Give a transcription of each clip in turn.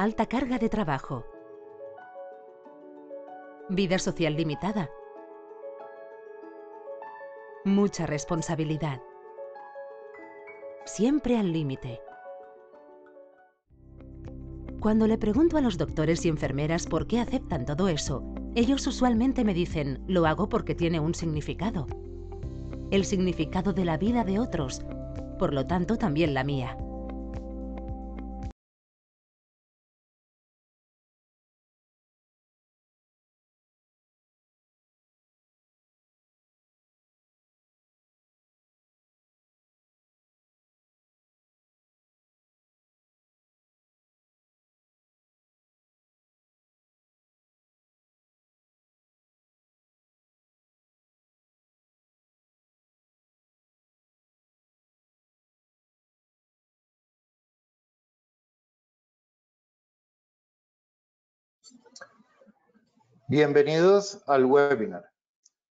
alta carga de trabajo. Vida social limitada. Mucha responsabilidad. Siempre al límite. Cuando le pregunto a los doctores y enfermeras por qué aceptan todo eso, ellos usualmente me dicen, lo hago porque tiene un significado. El significado de la vida de otros, por lo tanto también la mía. Bienvenidos al webinar.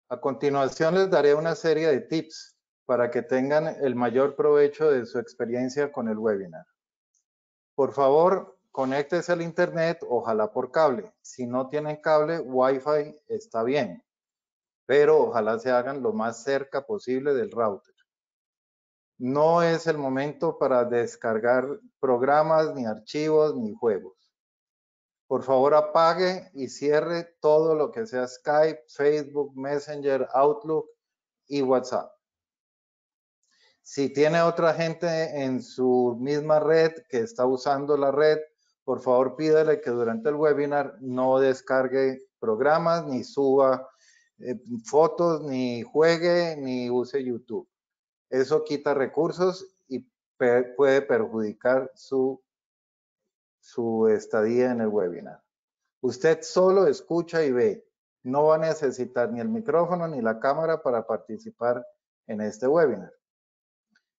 A continuación les daré una serie de tips para que tengan el mayor provecho de su experiencia con el webinar. Por favor, conéctese al internet, ojalá por cable. Si no tienen cable, Wi-Fi está bien, pero ojalá se hagan lo más cerca posible del router. No es el momento para descargar programas, ni archivos, ni juegos por favor apague y cierre todo lo que sea Skype, Facebook, Messenger, Outlook y WhatsApp. Si tiene otra gente en su misma red que está usando la red, por favor pídale que durante el webinar no descargue programas, ni suba eh, fotos, ni juegue, ni use YouTube. Eso quita recursos y puede perjudicar su su estadía en el webinar. Usted solo escucha y ve. No va a necesitar ni el micrófono ni la cámara para participar en este webinar.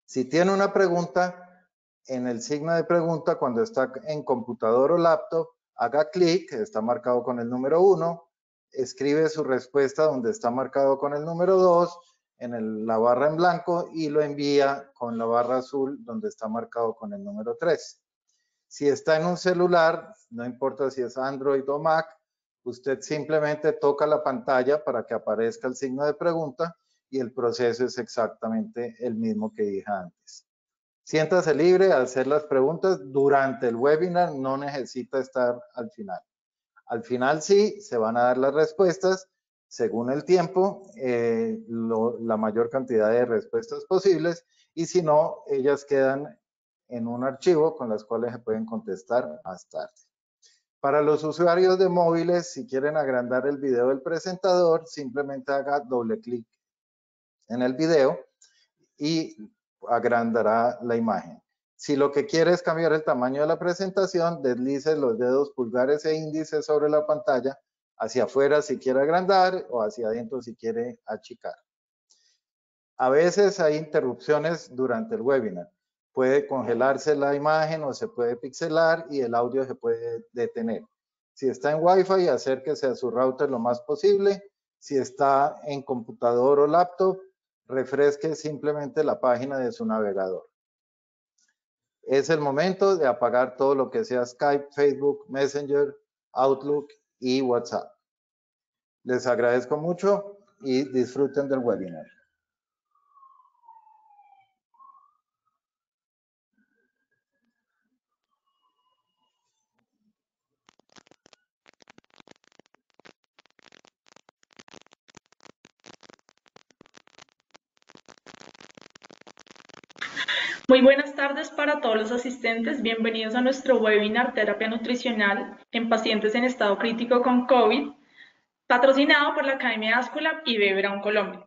Si tiene una pregunta, en el signo de pregunta, cuando está en computador o laptop, haga clic, está marcado con el número 1, escribe su respuesta donde está marcado con el número 2, en la barra en blanco y lo envía con la barra azul donde está marcado con el número 3. Si está en un celular, no importa si es Android o Mac, usted simplemente toca la pantalla para que aparezca el signo de pregunta y el proceso es exactamente el mismo que dije antes. Siéntase libre al hacer las preguntas durante el webinar, no necesita estar al final. Al final sí, se van a dar las respuestas según el tiempo, eh, la mayor cantidad de respuestas posibles y si no, ellas quedan en un archivo con las cuales se pueden contestar más tarde. Para los usuarios de móviles, si quieren agrandar el video del presentador, simplemente haga doble clic en el video y agrandará la imagen. Si lo que quiere es cambiar el tamaño de la presentación, deslice los dedos pulgares e índices sobre la pantalla, hacia afuera si quiere agrandar o hacia adentro si quiere achicar. A veces hay interrupciones durante el webinar puede congelarse la imagen o se puede pixelar y el audio se puede detener. Si está en Wi-Fi, acérquese a su router lo más posible. Si está en computador o laptop, refresque simplemente la página de su navegador. Es el momento de apagar todo lo que sea Skype, Facebook, Messenger, Outlook y WhatsApp. Les agradezco mucho y disfruten del webinar. Muy buenas tardes para todos los asistentes. Bienvenidos a nuestro webinar Terapia Nutricional en pacientes en estado crítico con COVID, patrocinado por la Academia ASCULAB y Beberán Colombia.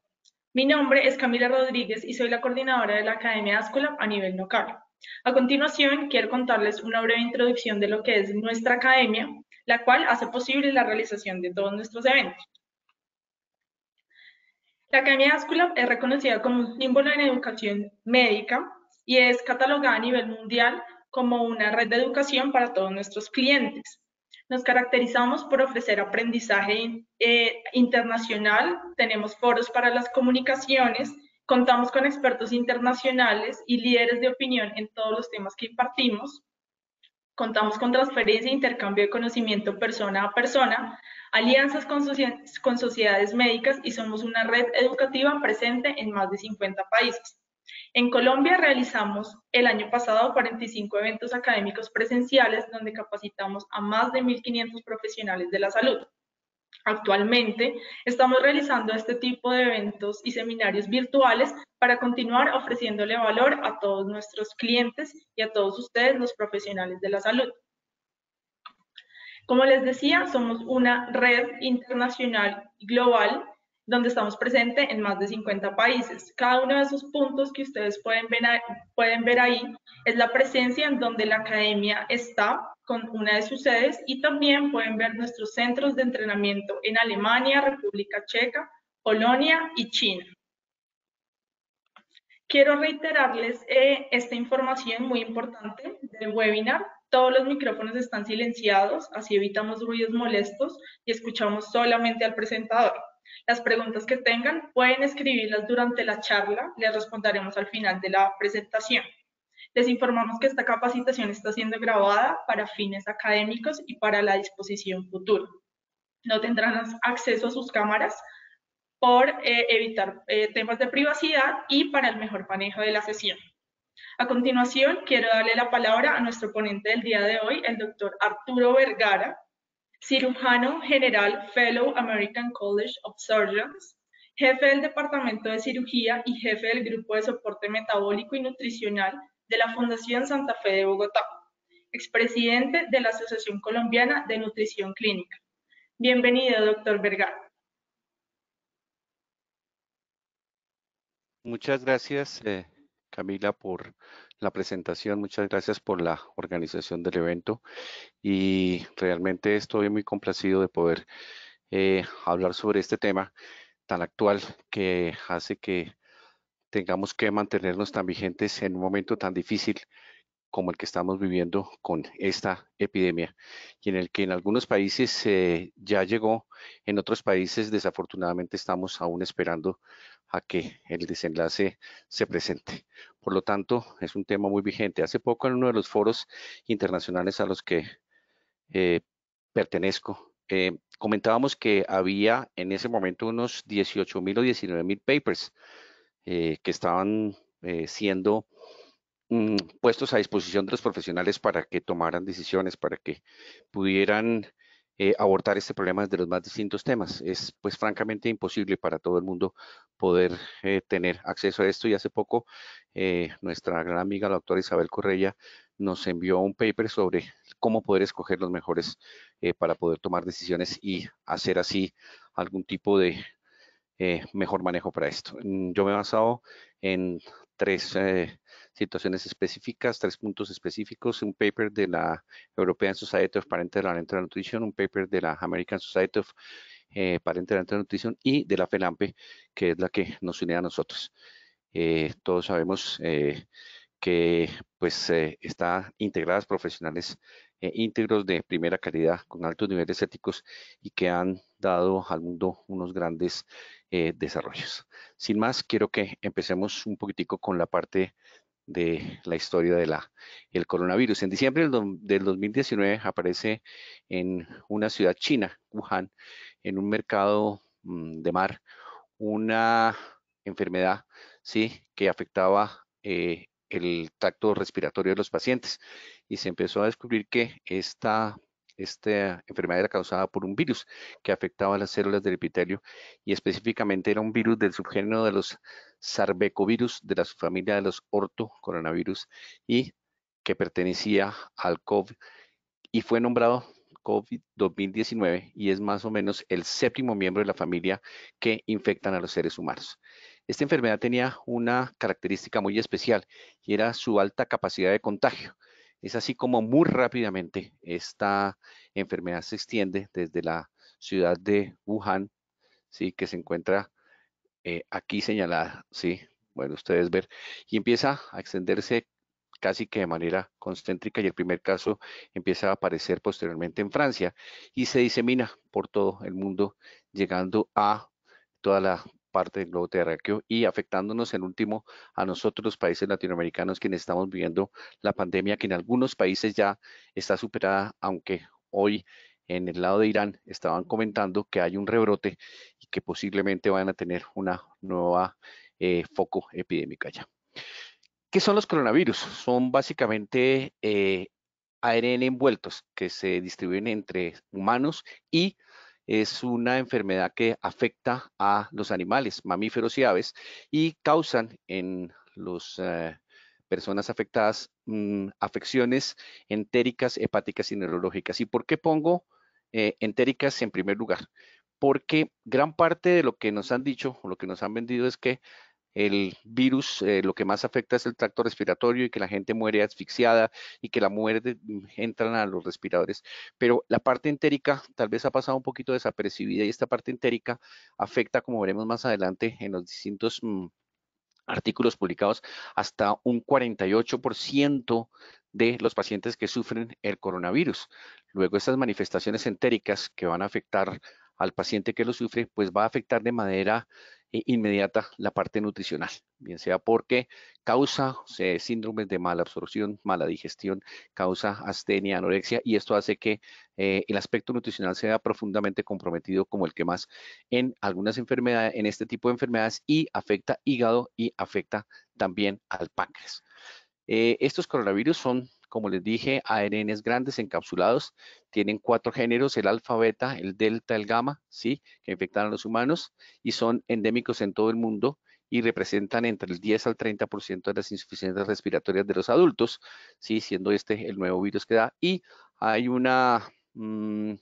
Mi nombre es Camila Rodríguez y soy la coordinadora de la Academia ASCULAB a nivel local. A continuación, quiero contarles una breve introducción de lo que es nuestra academia, la cual hace posible la realización de todos nuestros eventos. La Academia ASCULAB es reconocida como un símbolo en educación médica y es catalogada a nivel mundial como una red de educación para todos nuestros clientes. Nos caracterizamos por ofrecer aprendizaje eh, internacional, tenemos foros para las comunicaciones, contamos con expertos internacionales y líderes de opinión en todos los temas que impartimos, contamos con transferencia e intercambio de conocimiento persona a persona, alianzas con, con sociedades médicas y somos una red educativa presente en más de 50 países. En Colombia realizamos el año pasado 45 eventos académicos presenciales donde capacitamos a más de 1.500 profesionales de la salud. Actualmente estamos realizando este tipo de eventos y seminarios virtuales para continuar ofreciéndole valor a todos nuestros clientes y a todos ustedes los profesionales de la salud. Como les decía, somos una red internacional global donde estamos presentes en más de 50 países. Cada uno de esos puntos que ustedes pueden ver, pueden ahí es la presencia en donde la academia está con una de sus sedes y también pueden ver nuestros centros de entrenamiento en Alemania, República Checa, Polonia y China. Quiero reiterarles eh, esta información muy importante del webinar. Todos los micrófonos están silenciados, así evitamos ruidos molestos y escuchamos solamente al presentador. Las preguntas que tengan pueden escribirlas durante la charla, les responderemos al final de la presentación. Les informamos que esta capacitación está siendo grabada para fines académicos y para la disposición futura. No tendrán acceso a sus cámaras por eh, evitar eh, temas de privacidad y para el mejor manejo de la sesión. A continuación, quiero darle la palabra a nuestro ponente del día de hoy, el doctor Arturo Vergara, cirujano general Fellow American College of Surgeons, jefe del Departamento de Cirugía y jefe del Grupo de Soporte Metabólico y Nutricional de la Fundación Santa Fe de Bogotá, expresidente de la Asociación Colombiana de Nutrición Clínica. Bienvenido, doctor Vergara. Muchas gracias, eh, Camila, por la presentación. Muchas gracias por la organización del evento y realmente estoy muy complacido de poder eh, hablar sobre este tema tan actual que hace que tengamos que mantenernos tan vigentes en un momento tan difícil como el que estamos viviendo con esta epidemia y en el que en algunos países eh, ya llegó, en otros países desafortunadamente estamos aún esperando a que el desenlace se presente. Por lo tanto, es un tema muy vigente. Hace poco en uno de los foros internacionales a los que eh, pertenezco, eh, comentábamos que había en ese momento unos 18 mil o 19 mil papers eh, que estaban siendo mm, puestos a disposición de los profesionales para que tomaran decisiones, para que pudieran abortar eh, abordar este problema desde los más distintos temas. Es pues francamente imposible para todo el mundo poder eh, tener acceso a esto y hace poco eh, nuestra gran amiga la doctora Isabel Correa nos envió un paper sobre cómo poder escoger los mejores para poder tomar decisiones y hacer así algún tipo de mejor manejo para esto. Mm, yo me he basado en tres situaciones específicas, tres puntos específicos, un paper de la European Society of Parental and Enteral Nutrition, un paper de la American Society of eh, Parental and Enteral Nutrition y de la FELAMPE, que es la que nos une a nosotros. Eh, todos sabemos eh, que pues eh, está integradas profesionales íntegros de primera calidad, con altos niveles éticos y que han dado al mundo unos grandes desarrollos. Sin más, quiero que empecemos un poquitico con la parte de la historia del el coronavirus. En diciembre del, 2019 aparece en una ciudad china, Wuhan, en un mercado mm, de mar, una enfermedad ¿sí? que afectaba eh, el tracto respiratorio de los pacientes y se empezó a descubrir que esta esta enfermedad era causada por un virus que afectaba las células del epitelio y específicamente era un virus del subgénero de los sarbecovirus de la subfamilia de los ortocoronavirus y que pertenecía al COVID y fue nombrado COVID 2019 y es más o menos el séptimo miembro de la familia que infectan a los seres humanos. Esta enfermedad tenía una característica muy especial y era su alta capacidad de contagio. Es así como muy rápidamente esta enfermedad se extiende desde la ciudad de Wuhan, ¿sí? que se encuentra eh, aquí señalada, ¿sí? bueno, ustedes ver, y empieza a extenderse casi que de manera concéntrica y el primer caso empieza a aparecer posteriormente en Francia y se disemina por todo el mundo, llegando a toda la parte del globo terráqueo y afectándonos en último a nosotros los países latinoamericanos quienes estamos viviendo la pandemia que en algunos países ya está superada, aunque hoy en el lado de Irán estaban comentando que hay un rebrote y que posiblemente van a tener una nueva eh, foco epidémica ya. ¿Qué son los coronavirus? Son básicamente eh, ARN envueltos que se distribuyen entre humanos y es una enfermedad que afecta a los animales, mamíferos y aves, y causan en las eh, personas afectadas mm, afecciones entéricas, hepáticas y neurológicas. ¿Y por qué pongo eh, entéricas en primer lugar? Porque gran parte de lo que nos han dicho o lo que nos han vendido es que el virus eh, lo que más afecta es el tracto respiratorio y que la gente muere asfixiada y que la muerte mm, entran a los respiradores. Pero la parte entérica tal vez ha pasado un poquito desapercibida y esta parte entérica afecta, como veremos más adelante, en los distintos mm, artículos publicados, hasta un 48% de los pacientes que sufren el coronavirus. Luego, estas manifestaciones entéricas que van a afectar al paciente que lo sufre, pues va a afectar de manera e inmediata la parte nutricional, bien sea porque causa síndromes de mala absorción, mala digestión, causa astenia, anorexia y esto hace que eh, el aspecto nutricional sea profundamente comprometido como el que más en algunas enfermedades, en este tipo de enfermedades y afecta hígado y afecta también al páncreas. Eh, estos coronavirus son como les dije, ARNs grandes encapsulados, tienen cuatro géneros, el alfa, beta, el delta, el gamma, ¿sí? que infectan a los humanos y son endémicos en todo el mundo y representan entre el 10 al 30% de las insuficiencias respiratorias de los adultos, ¿sí? siendo este el nuevo virus que da. Y hay una mm,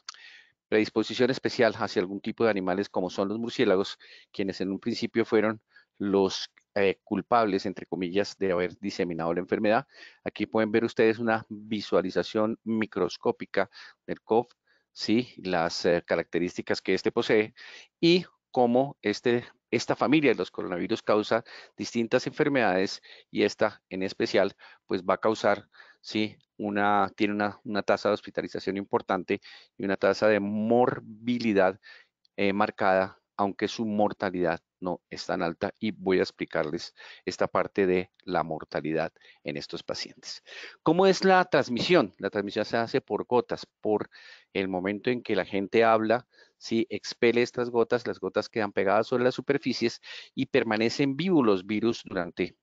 predisposición especial hacia algún tipo de animales como son los murciélagos, quienes en un principio fueron los eh, culpables, entre comillas, de haber diseminado la enfermedad. Aquí pueden ver ustedes una visualización microscópica del COVID, ¿sí? las eh, características que este posee y cómo este, esta familia de los coronavirus causa distintas enfermedades y esta en especial pues va a causar ¿sí? una, tiene una, tasa de hospitalización importante y una tasa de morbilidad eh, marcada, aunque su mortalidad no es tan alta y voy a explicarles esta parte de la mortalidad en estos pacientes. ¿Cómo es la transmisión? La transmisión se hace por gotas, por el momento en que la gente habla, si expele estas gotas, las gotas quedan pegadas sobre las superficies y permanecen vivos los virus durante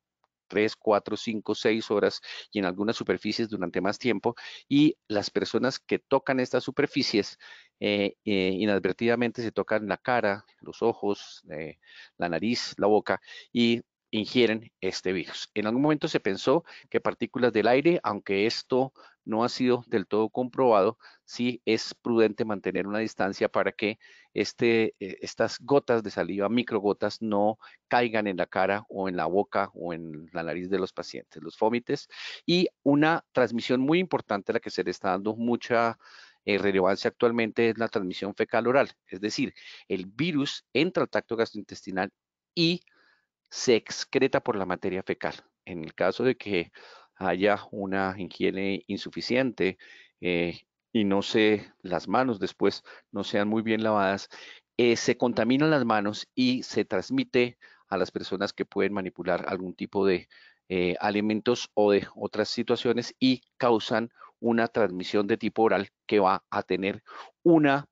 tres, cuatro, cinco, seis horas y en algunas superficies durante más tiempo. Y las personas que tocan estas superficies eh, eh, inadvertidamente se tocan la cara, los ojos, eh, la nariz, la boca y ingieren este virus. En algún momento se pensó que partículas del aire, aunque esto no ha sido del todo comprobado, si es prudente mantener una distancia para que este, eh, estas gotas de saliva, microgotas, no caigan en la cara o en la boca o en la nariz de los pacientes, los fómites. Y una transmisión muy importante a la que se le está dando mucha eh, relevancia actualmente es la transmisión fecal oral, es decir, el virus entra al tacto gastrointestinal y se excreta por la materia fecal. En el caso de que haya una higiene insuficiente eh, y no se, las manos después no sean muy bien lavadas, eh, se contaminan las manos y se transmite a las personas que pueden manipular algún tipo de eh, alimentos o de otras situaciones y causan una transmisión de tipo oral que va a tener una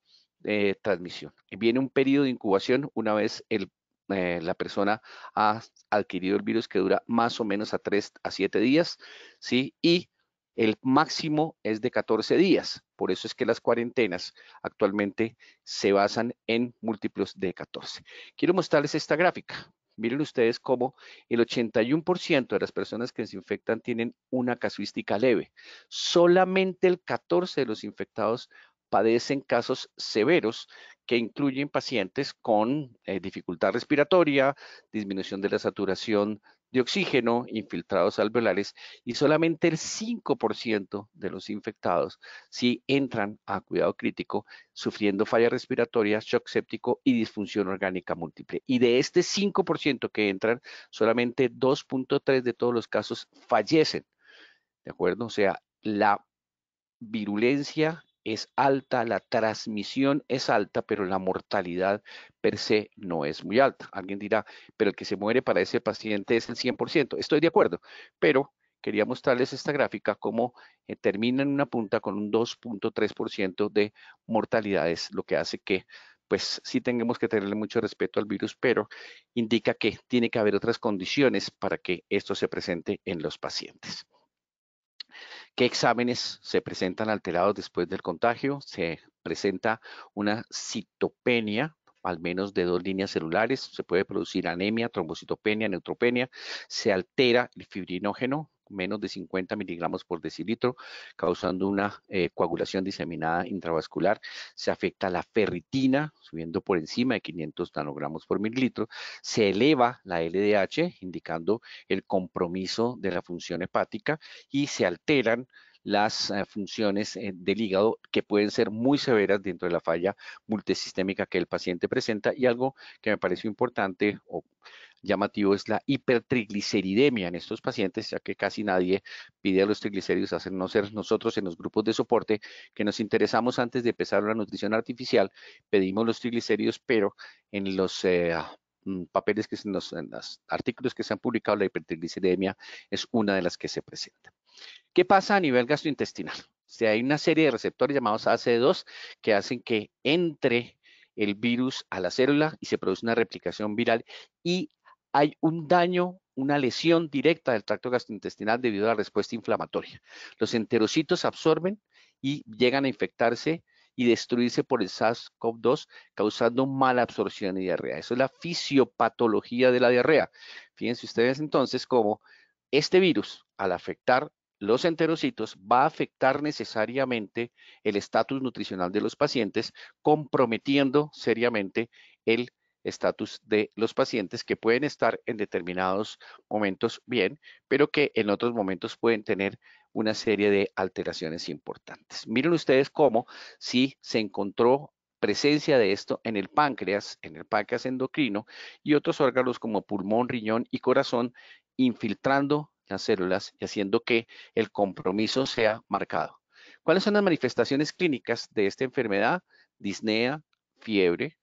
transmisión. Viene un periodo de incubación una vez el eh, la persona ha adquirido el virus que dura más o menos a 3 a 7 días, ¿sí? Y el máximo es de 14 días. Por eso es que las cuarentenas actualmente se basan en múltiplos de 14. Quiero mostrarles esta gráfica. Miren ustedes cómo el 81% de las personas que se infectan tienen una casuística leve. Solamente el 14% de los infectados padecen casos severos que incluyen pacientes con eh, dificultad respiratoria, disminución de la saturación de oxígeno, infiltrados alveolares, y solamente el 5% de los infectados sí entran a cuidado crítico sufriendo falla respiratoria, shock séptico y disfunción orgánica múltiple. Y de este 5% que entran, solamente 2.3 de todos los casos fallecen. ¿De acuerdo? O sea, la virulencia es alta, la transmisión es alta, pero la mortalidad per se no es muy alta. Alguien dirá, pero el que se muere para ese paciente es el 100%. Estoy de acuerdo, pero quería mostrarles esta gráfica como eh, termina en una punta con un 2.3% de mortalidades, lo que hace que pues sí tengamos que tenerle mucho respeto al virus, pero indica que tiene que haber otras condiciones para que esto se presente en los pacientes. ¿Qué exámenes se presentan alterados después del contagio? Se presenta una citopenia, al menos de dos líneas celulares, se puede producir anemia, trombocitopenia, neutropenia, se altera el fibrinógeno, menos de 50 miligramos por decilitro, causando una eh, coagulación diseminada intravascular. Se afecta la ferritina, subiendo por encima de 500 nanogramos por mililitro. Se eleva la LDH, indicando el compromiso de la función hepática y se alteran las eh, funciones eh, del hígado que pueden ser muy severas dentro de la falla multisistémica que el paciente presenta y algo que me pareció importante o llamativo es la hipertrigliceridemia en estos pacientes, ya que casi nadie pide a los triglicéridos, hacen no ser nosotros en los grupos de soporte que nos interesamos antes de empezar la nutrición artificial, pedimos los triglicéridos, pero en los... Eh, ah, mm, papeles que nos, en los artículos que se han publicado, la hipertrigliceridemia es una de las que se presenta. ¿Qué pasa a nivel gastrointestinal? hay una serie de receptores llamados AC2 que hacen que entre el virus a la célula y se produce una replicación viral y hay un daño una lesión directa del tracto gastrointestinal debido a la respuesta inflamatoria. Los enterocitos absorben y llegan a infectarse y destruirse por el SARS-CoV-2, causando mala absorción y diarrea. Eso es la fisiopatología de la diarrea. Fíjense ustedes entonces cómo este virus, al afectar los enterocitos, va a afectar necesariamente el estatus nutricional de los pacientes, comprometiendo seriamente el estatus de los pacientes que pueden estar en determinados momentos bien, pero que en otros momentos pueden tener una serie de alteraciones importantes. Miren ustedes cómo si se encontró presencia de esto en el páncreas, en el páncreas endocrino y otros órganos como pulmón, riñón y corazón, infiltrando las células y haciendo que el compromiso sea marcado. ¿Cuáles son las manifestaciones clínicas de esta enfermedad? Disnea, fiebre,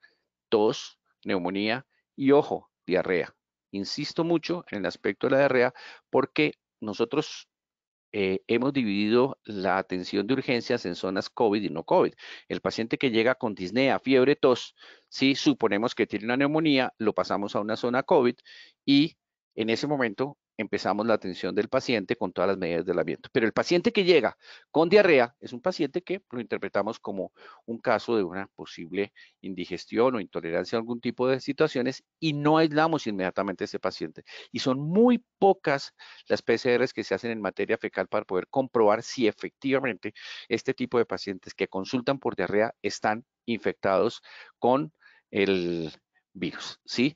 tos, neumonía y, ojo, diarrea. Insisto mucho en el aspecto de la diarrea porque nosotros eh, hemos dividido la atención de urgencias en zonas COVID y no COVID. El paciente que llega con disnea, fiebre, tos, si suponemos que tiene una neumonía, lo pasamos a una zona COVID y en ese momento empezamos la atención del paciente con todas las medidas del ambiente. Pero el paciente que llega con diarrea es un paciente que lo interpretamos como un caso de una posible indigestión o intolerancia a algún tipo de situaciones y no aislamos inmediatamente a ese paciente. Y son muy pocas las PCRs que se hacen en materia fecal para poder comprobar si efectivamente este tipo de pacientes que consultan por diarrea están infectados con el virus, ¿sí?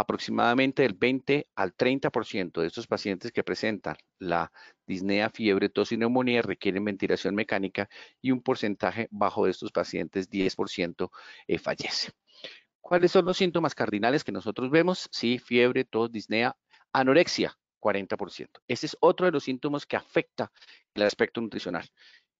aproximadamente del 20 al 30% de estos pacientes que presentan la disnea, fiebre, tos y neumonía requieren ventilación mecánica y un porcentaje bajo de estos pacientes, 10%, eh, fallece. ¿Cuáles son los síntomas cardinales que nosotros vemos? Sí, fiebre, tos, disnea, anorexia, 40%. Ese es otro de los síntomas que afecta el aspecto nutricional.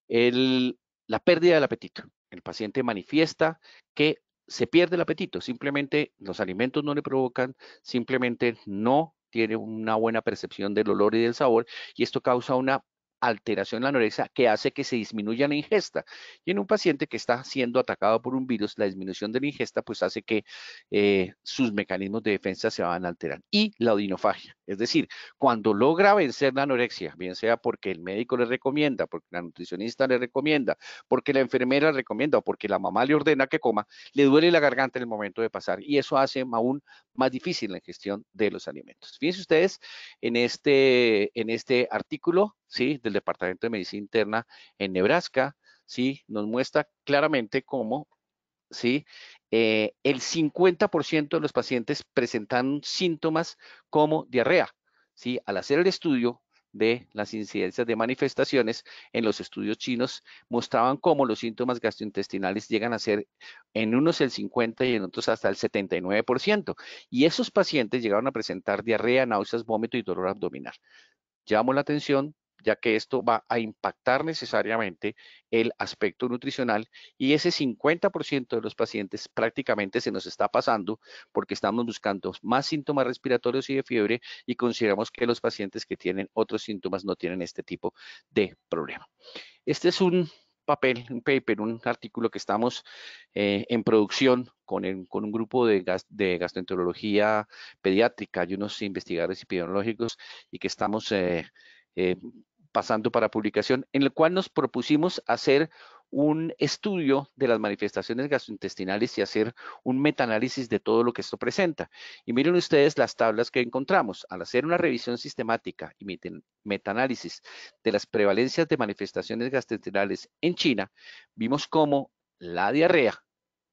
la pérdida del apetito. El paciente manifiesta que se pierde el apetito, simplemente los alimentos no le provocan, simplemente no tiene una buena percepción del olor y del sabor, y esto causa una alteración en la anorexia que hace que se disminuya la ingesta. Y en un paciente que está siendo atacado por un virus, la disminución de la ingesta pues hace que eh, sus mecanismos de defensa se van a alterar. Y la odinofagia, es decir, cuando logra vencer la anorexia, bien sea porque el médico le recomienda, porque la nutricionista le recomienda, porque la enfermera le recomienda o porque la mamá le ordena que coma, le duele la garganta en el momento de pasar y eso hace aún más difícil la ingestión de los alimentos. Fíjense ustedes en este, en este artículo ¿sí? del Departamento de Medicina Interna en Nebraska, ¿sí? nos muestra claramente cómo ¿sí? Eh, el 50% de los pacientes presentan síntomas como diarrea. ¿sí? Al hacer el estudio de las incidencias de manifestaciones en los estudios chinos mostraban cómo los síntomas gastrointestinales llegan a ser en unos el 50 y en otros hasta el 79%. Y esos pacientes llegaron a presentar diarrea, náuseas, vómito y dolor abdominal. Llamo la atención ya que esto va a impactar necesariamente el aspecto nutricional y ese 50% de los pacientes prácticamente se nos está pasando porque estamos buscando más síntomas respiratorios y de fiebre y consideramos que los pacientes que tienen otros síntomas no tienen este tipo de problema. Este es un papel, un paper, un artículo que estamos eh, en producción con, un grupo de, gastroenterología pediátrica y unos investigadores epidemiológicos y que estamos eh, eh, pasando para publicación, en el cual nos propusimos hacer un estudio de las manifestaciones gastrointestinales y hacer un metaanálisis de todo lo que esto presenta. Y miren ustedes las tablas que encontramos. Al hacer una revisión sistemática y metaanálisis de las prevalencias de manifestaciones gastrointestinales en China, vimos cómo la diarrea,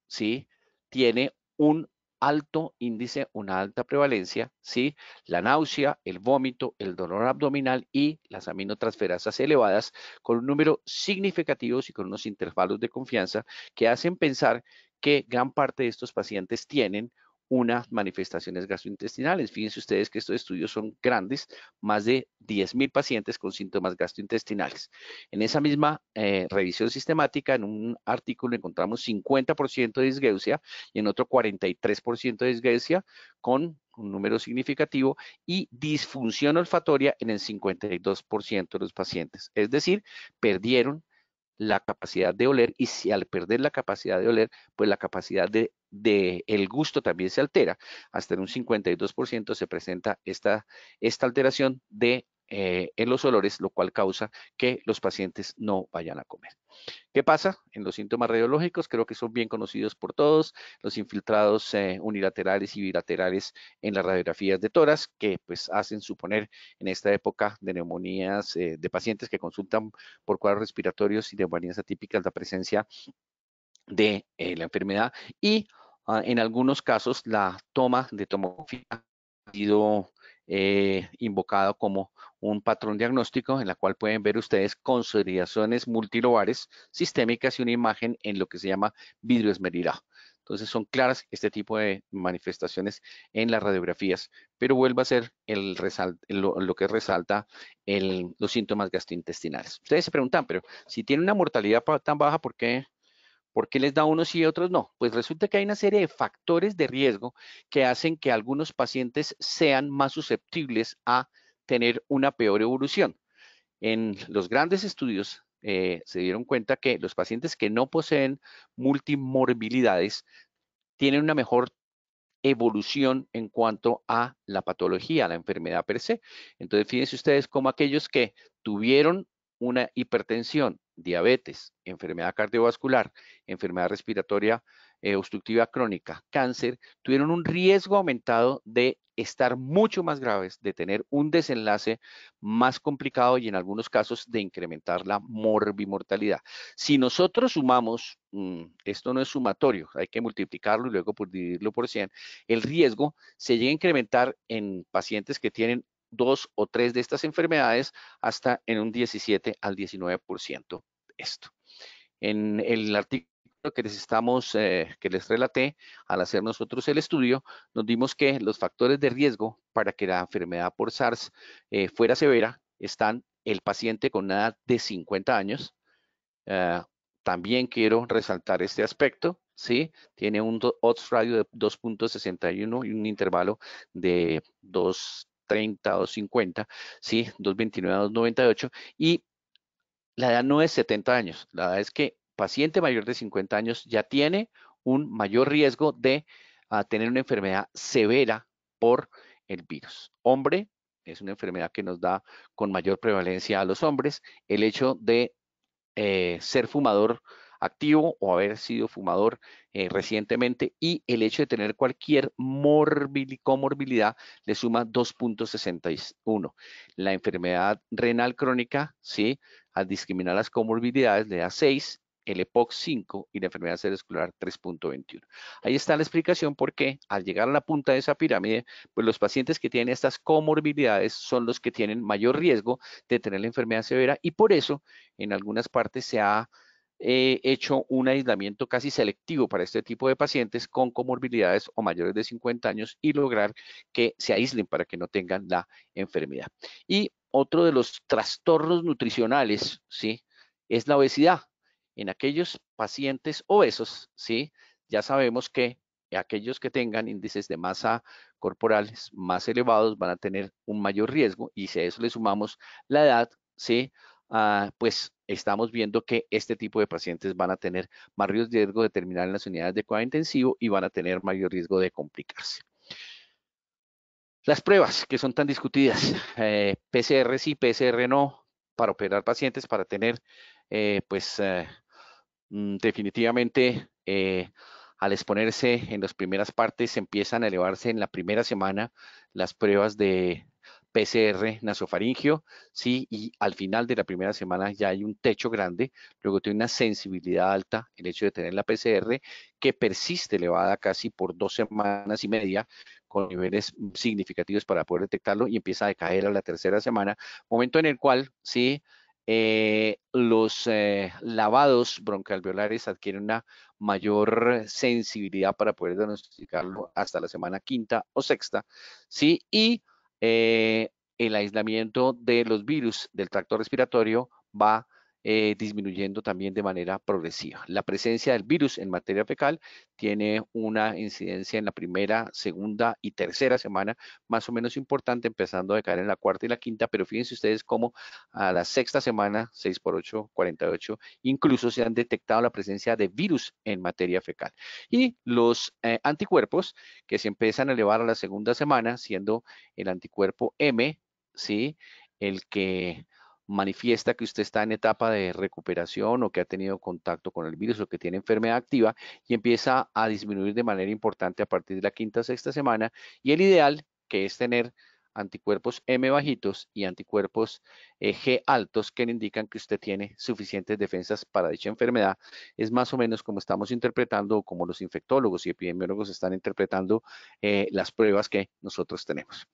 ¿sí? Tiene un alto índice, una alta prevalencia, ¿sí? la náusea, el vómito, el dolor abdominal y las aminotransferasas elevadas con un número significativo y con unos intervalos de confianza que hacen pensar que gran parte de estos pacientes tienen unas manifestaciones gastrointestinales. Fíjense ustedes que estos estudios son grandes, más de 10.000 pacientes con síntomas gastrointestinales. En esa misma eh, revisión sistemática, en un artículo encontramos 50% de disgeusia y en otro 43% de disgeusia con un número significativo y disfunción olfatoria en el 52% de los pacientes. Es decir, perdieron la capacidad de oler y si al perder la capacidad de oler, pues la capacidad de del gusto también se altera. Hasta en un 52% se presenta esta, esta alteración de, eh, en los olores, lo cual causa que los pacientes no vayan a comer. ¿Qué pasa en los síntomas radiológicos? Creo que son bien conocidos por todos, los infiltrados eh, unilaterales y bilaterales en las radiografías de toras, que pues hacen suponer en esta época de neumonías eh, de pacientes que consultan por cuadros respiratorios y neumonías atípicas la presencia de la enfermedad y Ah, en algunos casos, la toma de tomografía ha sido eh, invocado como un patrón diagnóstico en la cual pueden ver ustedes consolidaciones multilobares sistémicas y una imagen en lo que se llama vidrio esmerilado. Entonces son claras este tipo de manifestaciones en las radiografías, pero vuelve a ser lo, que resalta los síntomas gastrointestinales. Ustedes se preguntan, pero si tiene una mortalidad tan baja, ¿por qué ¿Por qué les da unos y otros no? Pues resulta que hay una serie de factores de riesgo que hacen que algunos pacientes sean más susceptibles a tener una peor evolución. En los grandes estudios eh, se dieron cuenta que los pacientes que no poseen multimorbilidades tienen una mejor evolución en cuanto a la patología, a la enfermedad per se. Entonces, fíjense ustedes como aquellos que tuvieron una hipertensión diabetes, enfermedad cardiovascular, enfermedad respiratoria eh, obstructiva crónica, cáncer, tuvieron un riesgo aumentado de estar mucho más graves, de tener un desenlace más complicado y en algunos casos de incrementar la morbimortalidad. Si nosotros sumamos, mm, esto no es sumatorio, hay que multiplicarlo y luego por pues dividirlo por 100, el riesgo se llega a incrementar en pacientes que tienen dos o tres de estas enfermedades hasta en un 17 al 19% esto. En el artículo que les estamos, eh, que les relaté al hacer nosotros el estudio, nos dimos que los factores de riesgo para que la enfermedad por SARS eh, fuera severa están el paciente con edad de 50 años. Eh, también quiero resaltar este aspecto, ¿sí? Tiene un odds radio de 2.61 y un intervalo de 2 30, 250, ¿sí? 229 a 298 y la edad no es 70 años, la edad es que paciente mayor de 50 años ya tiene un mayor riesgo de ah, tener una enfermedad severa por el virus. Hombre, es una enfermedad que nos da con mayor prevalencia a los hombres. El hecho de eh, ser fumador activo o haber sido fumador eh, recientemente y el hecho de tener cualquier comorbilidad le suma 2.61. La enfermedad renal crónica, ¿sí? al discriminar las comorbilidades le da 6, el EPOC 5 y la enfermedad cerebrovascular 3.21. Ahí está la explicación por qué al llegar a la punta de esa pirámide, pues los pacientes que tienen estas comorbilidades son los que tienen mayor riesgo de tener la enfermedad severa y por eso en algunas partes se ha He hecho un aislamiento casi selectivo para este tipo de pacientes con comorbilidades o mayores de 50 años y lograr que se aíslen para que no tengan la enfermedad. Y otro de los trastornos nutricionales, ¿sí? Es la obesidad. En aquellos pacientes obesos, ¿sí? Ya sabemos que aquellos que tengan índices de masa corporales más elevados van a tener un mayor riesgo y si a eso le sumamos la edad, ¿sí? Ah, pues estamos viendo que este tipo de pacientes van a tener más riesgo de terminar en las unidades de cuidado intensivo y van a tener mayor riesgo de complicarse. Las pruebas que son tan discutidas, eh, PCR sí, PCR no, para operar pacientes, para tener, eh, pues, eh, mm, definitivamente al exponerse en las primeras partes, empiezan a elevarse en la primera semana las pruebas de PCR nasofaringio, ¿sí? Y al final de la primera semana ya hay un techo grande, luego tiene una sensibilidad alta el hecho de tener la PCR que persiste elevada casi por dos semanas y media con niveles significativos para poder detectarlo y empieza a decaer a la tercera semana, momento en el cual, ¿sí? Eh, los eh, lavados broncalveolares adquieren una mayor sensibilidad para poder diagnosticarlo hasta la semana quinta o sexta, ¿sí? Y eh, el aislamiento de los virus del tracto respiratorio va eh, disminuyendo también de manera progresiva. La presencia del virus en materia fecal tiene una incidencia en la primera, segunda y tercera semana más o menos importante, empezando a caer en la cuarta y la quinta, pero fíjense ustedes cómo a la sexta semana, 6 por 8, 48, incluso se han detectado la presencia de virus en materia fecal. Y los eh, anticuerpos que se empiezan a elevar a la segunda semana, siendo el anticuerpo M, ¿sí? El que manifiesta que usted está en etapa de recuperación o que ha tenido contacto con el virus o que tiene enfermedad activa y empieza a disminuir de manera importante a partir de la quinta o sexta semana. Y el ideal que es tener anticuerpos M bajitos y anticuerpos eh, G altos que indican que usted tiene suficientes defensas para dicha enfermedad. Es más o menos como estamos interpretando, como los infectólogos y epidemiólogos están interpretando eh, las pruebas que nosotros tenemos.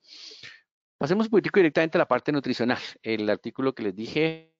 Pasemos un directamente a la parte nutricional. El artículo que les dije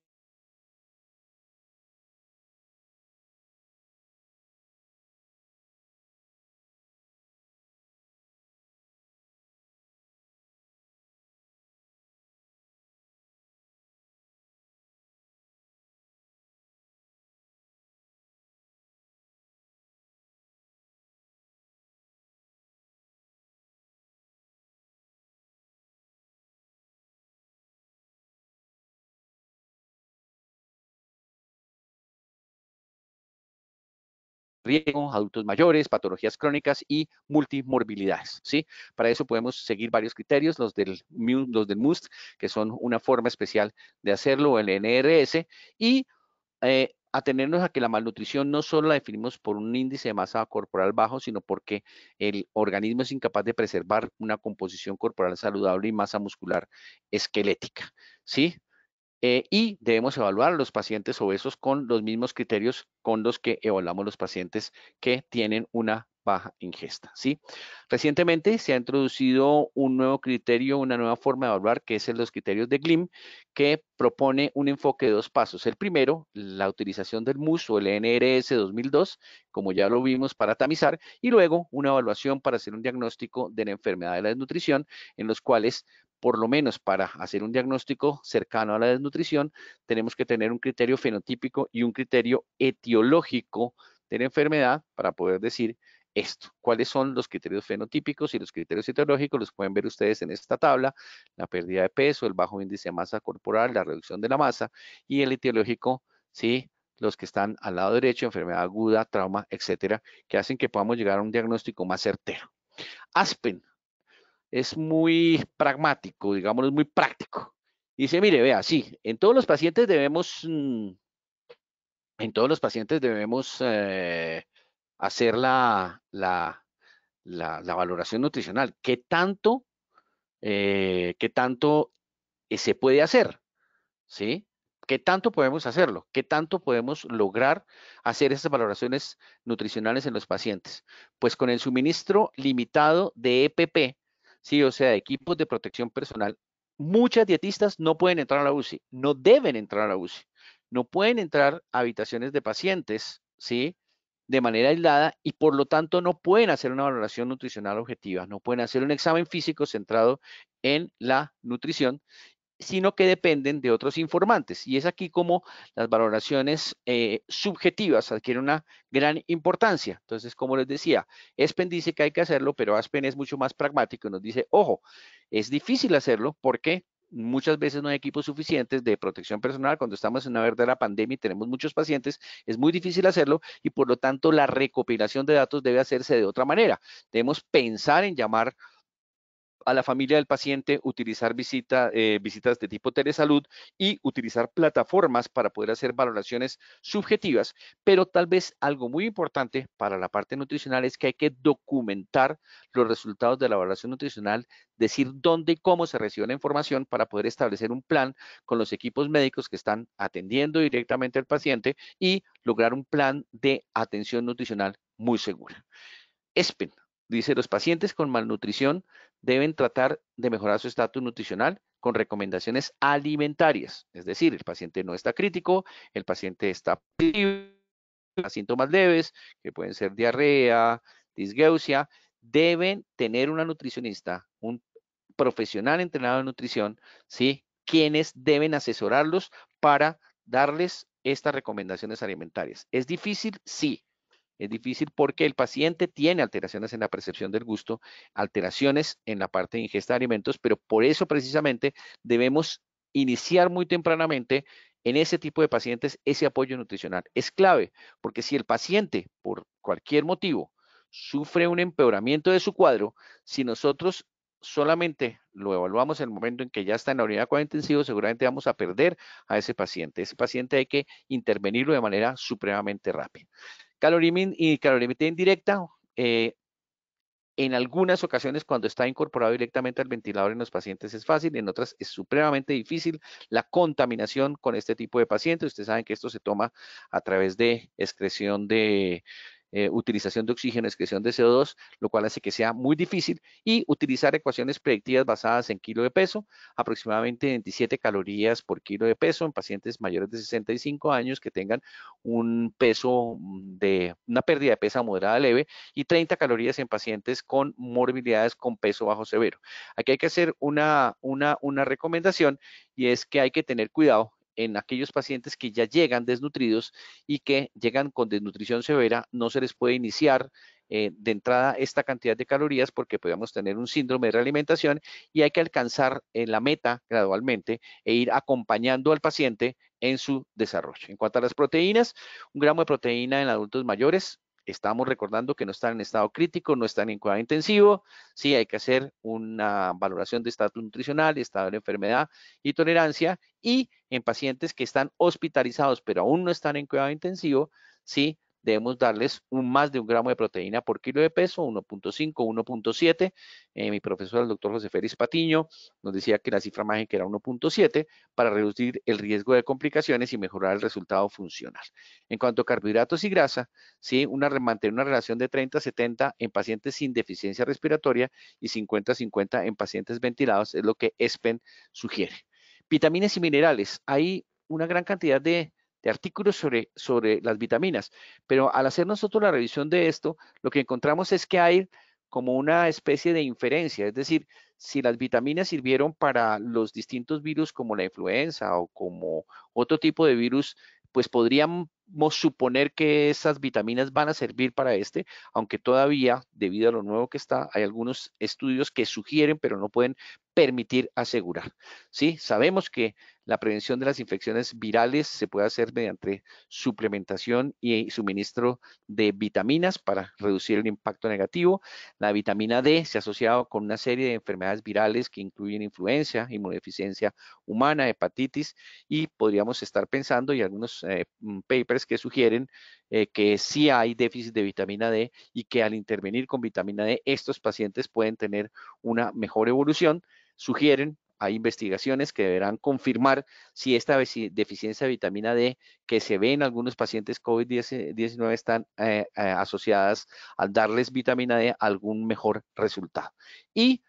riesgo, adultos mayores, patologías crónicas y multimorbilidades. ¿sí? Para eso podemos seguir varios criterios, los del, los del MUST, que son una forma especial de hacerlo, el NRS, y eh, atenernos a que la malnutrición no solo la definimos por un índice de masa corporal bajo, sino porque el organismo es incapaz de preservar una composición corporal saludable y masa muscular esquelética. ¿Sí? Eh, y debemos evaluar a los pacientes obesos con los mismos criterios con los que evaluamos los pacientes que tienen una baja ingesta. ¿sí? Recientemente se ha introducido un nuevo criterio, una nueva forma de evaluar, que es el, los criterios de GLIM, que propone un enfoque de dos pasos. El primero, la utilización del MUS o el NRS 2002, como ya lo vimos, para tamizar, y luego una evaluación para hacer un diagnóstico de la enfermedad de la desnutrición, en los cuales por lo menos para hacer un diagnóstico cercano a la desnutrición, tenemos que tener un criterio fenotípico y un criterio etiológico de la enfermedad para poder decir esto. ¿Cuáles son los criterios fenotípicos y los criterios etiológicos? Los pueden ver ustedes en esta tabla, la pérdida de peso, el bajo índice de masa corporal, la reducción de la masa y el etiológico, sí, los que están al lado derecho, enfermedad aguda, trauma, etcétera, que hacen que podamos llegar a un diagnóstico más certero. Aspen es muy pragmático, digamos, es muy práctico. Dice, mire, vea, sí, en todos los pacientes debemos, mm, en todos los pacientes debemos eh, hacer la, la, la, valoración nutricional. ¿Qué tanto, eh, qué tanto eh, se puede hacer? ¿Sí? ¿Qué tanto podemos hacerlo? ¿Qué tanto podemos lograr hacer esas valoraciones nutricionales en los pacientes? Pues con el suministro limitado de EPP, sí, o sea, equipos de protección personal, muchas dietistas no pueden entrar a la UCI, no deben entrar a la UCI, no pueden entrar a habitaciones de pacientes, ¿sí? De manera aislada y por lo tanto no pueden hacer una valoración nutricional objetiva, no pueden hacer un examen físico centrado en la nutrición sino que dependen de otros informantes. Y es aquí como las valoraciones eh, subjetivas adquieren una gran importancia. Entonces, como les decía, Espen dice que hay que hacerlo, pero Aspen es mucho más pragmático y nos dice, ojo, es difícil hacerlo porque muchas veces no hay equipos suficientes de protección personal. Cuando estamos en una verdadera pandemia y tenemos muchos pacientes, es muy difícil hacerlo y por lo tanto la recopilación de datos debe hacerse de otra manera. Debemos pensar en llamar a la familia del paciente, utilizar eh, visitas de tipo telesalud y utilizar plataformas para poder hacer valoraciones subjetivas. Pero tal vez algo muy importante para la parte nutricional es que hay que documentar los resultados de la evaluación nutricional, decir dónde y cómo se recibe la información para poder establecer un plan con los equipos médicos que están atendiendo directamente al paciente y lograr un plan de atención nutricional muy seguro. ESPEN dice los pacientes con malnutrición deben tratar de mejorar su estatus nutricional con recomendaciones alimentarias. Es decir, el paciente no está crítico, el paciente está a síntomas leves, que pueden ser diarrea, disgeusia, deben tener una nutricionista, un profesional entrenado en nutrición, ¿sí? Quienes deben asesorarlos para darles estas recomendaciones alimentarias. ¿Es difícil? Sí. Es difícil porque el paciente tiene alteraciones en la percepción del gusto, alteraciones en la parte de ingesta de alimentos, pero por eso precisamente debemos iniciar muy tempranamente en ese tipo de pacientes ese apoyo nutricional. Es clave porque si el paciente, por cualquier motivo, sufre un empeoramiento de su cuadro, si nosotros solamente lo evaluamos en el momento en que ya está en la unidad de intensivo, seguramente vamos a perder a ese paciente. Ese paciente hay que intervenirlo de manera supremamente rápida. Calorimin y calorimetría indirecta, eh, en algunas ocasiones cuando está incorporado directamente al ventilador en los pacientes es fácil, en otras es supremamente difícil la contaminación con este tipo de pacientes. Ustedes saben que esto se toma a través de excreción de, eh, utilización de oxígeno, excreción de CO2, lo cual hace que sea muy difícil, y utilizar ecuaciones predictivas basadas en kilo de peso, aproximadamente 27 calorías por kilo de peso en pacientes mayores de 65 años que tengan un peso mm, de una pérdida de peso moderada leve y 30 calorías en pacientes con morbilidades con peso bajo severo. Aquí hay que hacer una, una, una recomendación y es que hay que tener cuidado en aquellos pacientes que ya llegan desnutridos y que llegan con desnutrición severa, no se les puede iniciar eh, de entrada esta cantidad de calorías porque podríamos tener un síndrome de realimentación y hay que alcanzar eh, la meta gradualmente e ir acompañando al paciente en su desarrollo. En cuanto a las proteínas, un gramo de proteína en adultos mayores estamos recordando que no están en estado crítico, no están en cuidado intensivo, sí hay que hacer una valoración de estatus nutricional, estado de enfermedad y tolerancia, y en pacientes que están hospitalizados pero aún no están en cuidado intensivo, sí debemos darles un, más de un gramo de proteína por kilo de peso, 1.5, 1.7. Eh, mi profesor, el doctor José Félix Patiño, nos decía que la cifra mágica era 1.7 para reducir el riesgo de complicaciones y mejorar el resultado funcional. En cuanto a carbohidratos y grasa, sí, una, mantener una relación de 30-70 en pacientes sin deficiencia respiratoria y 50-50 en pacientes ventilados es lo que ESPEN sugiere. Vitaminas y minerales. Hay una gran cantidad de artículos sobre, sobre las vitaminas. Pero al hacer nosotros la revisión de esto, lo que encontramos es que hay como una especie de inferencia, es decir, si las vitaminas sirvieron para los distintos virus como la influenza o como otro tipo de virus, pues podríamos suponer que esas vitaminas van a servir para este, aunque todavía, debido a lo nuevo que está, hay algunos estudios que sugieren, pero no pueden permitir asegurar. Sí, sabemos que la prevención de las infecciones virales se puede hacer mediante suplementación y suministro de vitaminas para reducir el impacto negativo. La vitamina D se ha asociado con una serie de enfermedades virales que incluyen influencia, inmunodeficiencia humana, hepatitis y podríamos estar pensando y algunos eh, mm, papers que sugieren eh, que sí hay déficit de vitamina D y que al intervenir con vitamina D estos pacientes pueden tener una mejor evolución. Sugieren hay investigaciones que deberán confirmar si esta deficiencia de vitamina D que se ve en algunos pacientes COVID-19 están eh, eh, asociadas al darles vitamina D algún mejor resultado. Y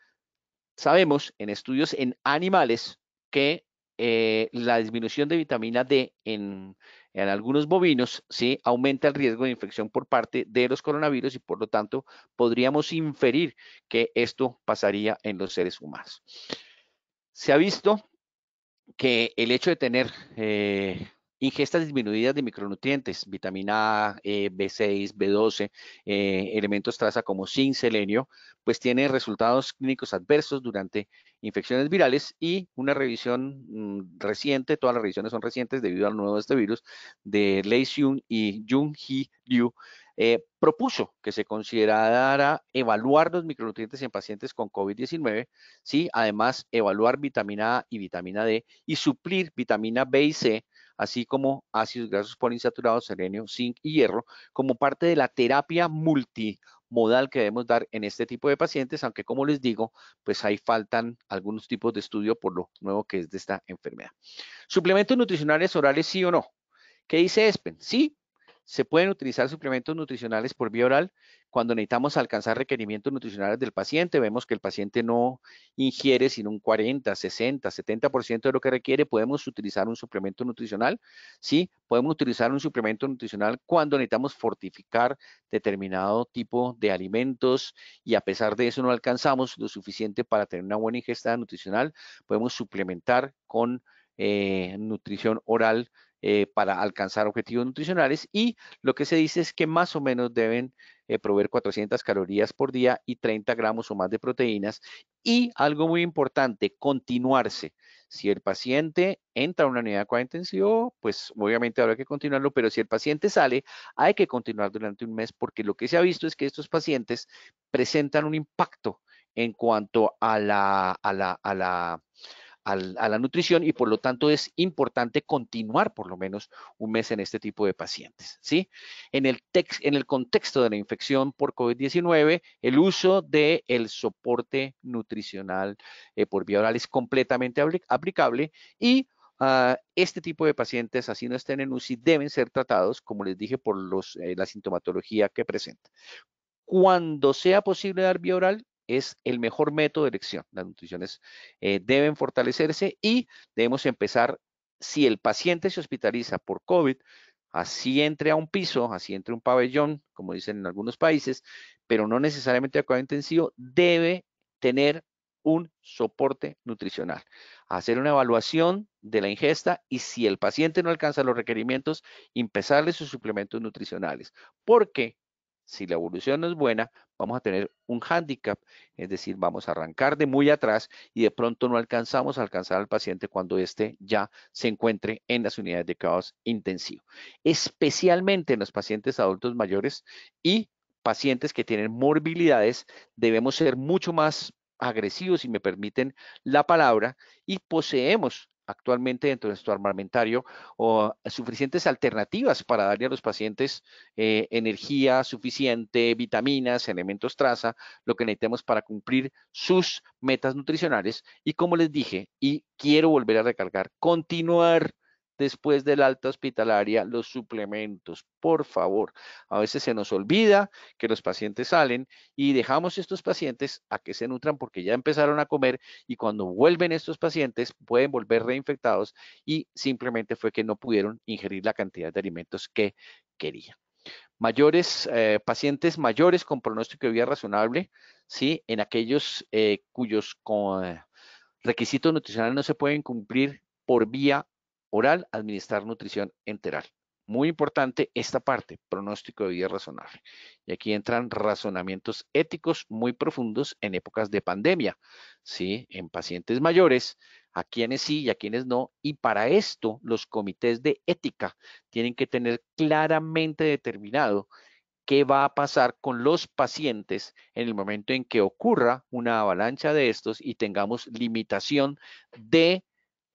sabemos en estudios en animales que eh, la disminución de vitamina D en, algunos bovinos, ¿sí? aumenta el riesgo de infección por parte de los coronavirus y por lo tanto podríamos inferir que esto pasaría en los seres humanos. Se ha visto que el hecho de tener eh, ingestas disminuidas de micronutrientes, vitamina A, B6, e, B12, eh, elementos traza como zinc, selenio, pues tiene resultados clínicos adversos durante infecciones virales y una revisión mm, reciente, todas las revisiones son recientes debido al nuevo de este virus, de Lei y Jung Hee Liu, eh, propuso que se considerara evaluar los micronutrientes en pacientes con COVID-19, ¿sí? además evaluar vitamina A y vitamina D y suplir vitamina B y C, así como ácidos grasos poliinsaturados, selenio, zinc y hierro, como parte de la terapia multimodal que debemos dar en este tipo de pacientes, aunque como les digo, pues ahí faltan algunos tipos de estudio por lo nuevo que es de esta enfermedad. Suplementos nutricionales orales, sí o no. ¿Qué dice ESPEN? Sí se pueden utilizar suplementos nutricionales por vía oral cuando necesitamos alcanzar requerimientos nutricionales del paciente. Vemos que el paciente no ingiere sino un 40, 60, 70% de lo que requiere. Podemos utilizar un suplemento nutricional. Sí, podemos utilizar un suplemento nutricional cuando necesitamos fortificar determinado tipo de alimentos y a pesar de eso no alcanzamos lo suficiente para tener una buena ingesta nutricional. Podemos suplementar con eh, nutrición oral eh, para alcanzar objetivos nutricionales y lo que se dice es que más o menos deben eh, proveer 400 calorías por día y 30 gramos o más de proteínas y algo muy importante, continuarse. Si el paciente entra a una unidad de cuidado intensivo, pues obviamente habrá que continuarlo, pero si el paciente sale, hay que continuar durante un mes porque lo que se ha visto es que estos pacientes presentan un impacto en cuanto a la a la nutrición y por lo tanto es importante continuar por lo menos un mes en este tipo de pacientes. ¿sí? En, el en el contexto de la infección por COVID-19, el uso del el soporte nutricional eh, por vía oral es completamente aplicable y ah, este tipo de pacientes, así no estén en UCI, deben ser tratados, como les dije, por los, eh, la sintomatología que presenta. Cuando sea posible dar vía oral, es el mejor método de elección. Las nutriciones eh, deben fortalecerse y debemos empezar, si el paciente se hospitaliza por COVID, así entre a un piso, así entre un pabellón, como dicen en algunos países, pero no necesariamente a cuidado intensivo, debe tener un soporte nutricional. Hacer una evaluación de la ingesta y si el paciente no alcanza los requerimientos, empezarle sus suplementos nutricionales, qué? si la evolución no es buena, vamos a tener un hándicap, es decir, vamos a arrancar de muy atrás y de pronto no alcanzamos a alcanzar al paciente cuando éste ya se encuentre en las unidades de caos intensivo, especialmente en los pacientes adultos mayores y pacientes que tienen morbilidades, debemos ser mucho más agresivos, si me permiten la palabra, y poseemos actualmente dentro de nuestro armamentario o suficientes alternativas para darle a los pacientes eh, energía suficiente, vitaminas, elementos traza, lo que necesitemos para cumplir sus metas nutricionales. Y como les dije, y quiero volver a recargar, continuar después del alta hospitalaria los suplementos, por favor. A veces se nos olvida que los pacientes salen y dejamos estos pacientes a que se nutran porque ya empezaron a comer y cuando vuelven estos pacientes pueden volver reinfectados y simplemente fue que no pudieron ingerir la cantidad de alimentos que querían. Mayores, eh, pacientes mayores con pronóstico de vida razonable, ¿sí? En aquellos eh, cuyos eh, requisitos nutricionales no se pueden cumplir por vía oral, administrar nutrición enteral. Muy importante esta parte, pronóstico de vida razonable. Y aquí entran razonamientos éticos muy profundos en épocas de pandemia, ¿sí? En pacientes mayores, a quienes sí y a quienes no. Y para esto, los comités de ética tienen que tener claramente determinado qué va a pasar con los pacientes en el momento en que ocurra una avalancha de estos y tengamos limitación de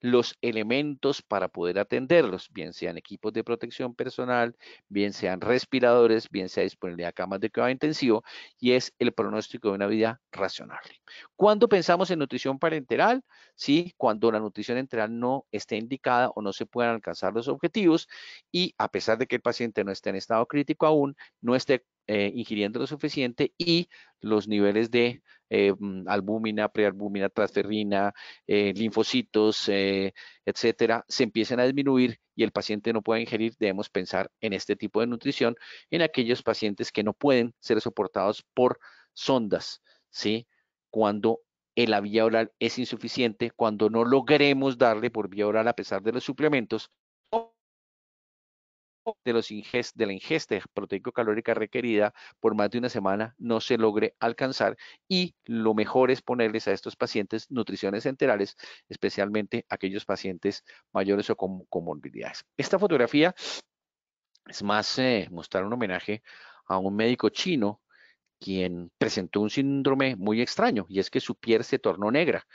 los elementos para poder atenderlos, bien sean equipos de protección personal, bien sean respiradores, bien sea disponibilidad de camas de cuidado intensivo, y es el pronóstico de una vida razonable. Cuando pensamos en nutrición parenteral? Sí, cuando la nutrición enteral no esté indicada o no se puedan alcanzar los objetivos, y a pesar de que el paciente no esté en estado crítico aún, no esté eh, ingiriendo lo suficiente y los niveles de eh, mm, albúmina, prealbúmina, transferrina, eh, linfocitos, etcétera, se empiezan a disminuir y el paciente no puede ingerir, debemos pensar en este tipo de nutrición en aquellos pacientes que no pueden ser soportados por sondas, ¿sí? Cuando la vía oral es insuficiente, cuando no logremos darle por vía oral a pesar de los suplementos de, los ingest, de la ingesta proteico-calórica requerida por más de una semana no se logre alcanzar y lo mejor es ponerles a estos pacientes nutriciones enterales, especialmente aquellos pacientes mayores o con comorbilidades. Esta fotografía es más eh, mostrar un homenaje a un médico chino quien presentó un síndrome muy extraño y es que su piel se tornó negra,